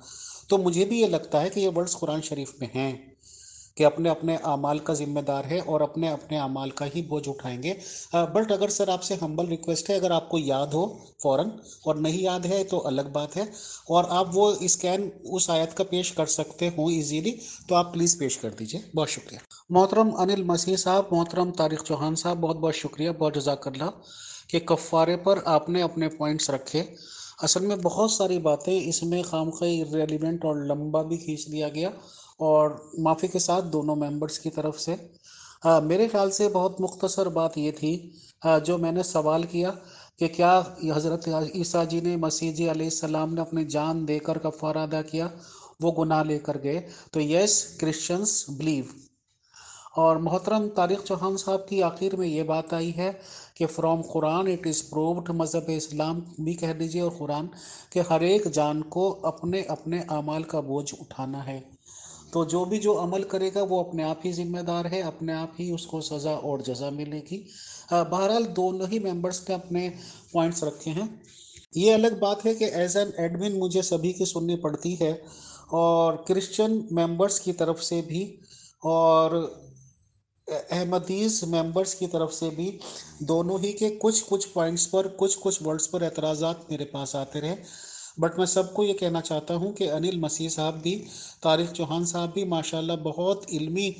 तो मुझे भी ये लगता है कि ये वर्ड्स कुरान शरीफ में हैं कि अपने अपने अमाल का जिम्मेदार है और अपने अपने अमाल का ही बोझ उठाएंगे बट अगर सर आपसे हम्बल रिक्वेस्ट है अगर आपको याद हो फ़ौरन और नहीं याद है तो अलग बात है और आप वो स्कैन उस आयत का पेश कर सकते हो इजीली तो आप प्लीज़ पेश कर दीजिए बहुत शुक्रिया मोहतरम अनिल मसीह साहब मोहतरम तारिक चौहान साहब बहुत बहुत शुक्रिया बहुत जजाकल्ला कि कफ़ारे पर आपने अपने पॉइंट्स रखे असल में बहुत सारी बातें इसमें खाम खाई रेलिवेंट और लंबा भी खींच दिया गया और माफ़ी के साथ दोनों मेंबर्स की तरफ से आ, मेरे ख्याल से बहुत मुख्तसर बात ये थी आ, जो मैंने सवाल किया कि क्या हज़रत ईसा जी ने मसीह जी सलाम ने अपनी जान देकर कफ़ारा अदा किया वो गुनाह लेकर गए तो यस क्रिश्चियंस बिलीव और मोहतरम तारिक चौहान साहब की आखिर में ये बात आई है कि from Quran it is proved मज़हब इस्लाम भी कह दीजिए और कुरान के हर एक जान को अपने अपने अमाल का बोझ उठाना है तो जो भी जो अमल करेगा वो अपने आप ही जिम्मेदार है अपने आप ही उसको सज़ा और जजा मिलेगी बहरहाल दोनों ही मेंबर्स ने अपने पॉइंट्स रखे हैं ये अलग बात है कि एज एन एडमिन मुझे सभी की सुननी पड़ती है और क्रिश्चियन मेंबर्स की तरफ से भी और अहमदीज मेंबर्स की तरफ से भी दोनों ही के कुछ कुछ पॉइंट्स पर कुछ कुछ वर्ड्स पर एतराज़ा मेरे पास आते रहे बट मैं सबको ये कहना चाहता हूँ कि अनिल मसीह साहब भी तारिक चौहान साहब भी माशाल्लाह बहुत इल्मी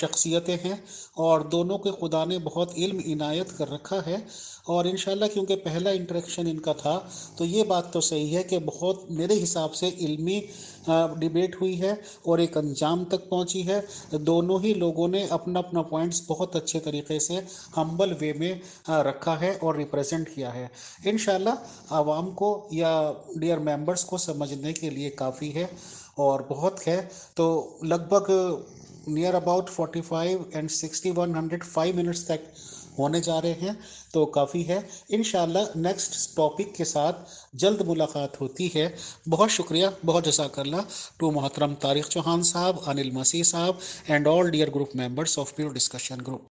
शख्सियतें हैं और दोनों के खुदा ने बहुत इल्म इनायत कर रखा है और इन क्योंकि पहला इंटरेक्शन इनका था तो ये बात तो सही है कि बहुत मेरे हिसाब से इल्मी डिबेट हुई है और एक अंजाम तक पहुंची है दोनों ही लोगों ने अपना अपना पॉइंट्स बहुत अच्छे तरीके से हम्बल वे में रखा है और रिप्रेजेंट किया है इन आवाम को या डियर मेंबर्स को समझने के लिए काफ़ी है और बहुत है तो लगभग near about forty five and sixty one hundred five minutes तक होने जा रहे हैं तो काफ़ी है इन नेक्स्ट टॉपिक के साथ जल्द मुलाकात होती है बहुत शुक्रिया बहुत जसाकल्ला टू मोहतरम तारिक चौहान साहब अनिल मसीह साहब and all dear group members of pure discussion group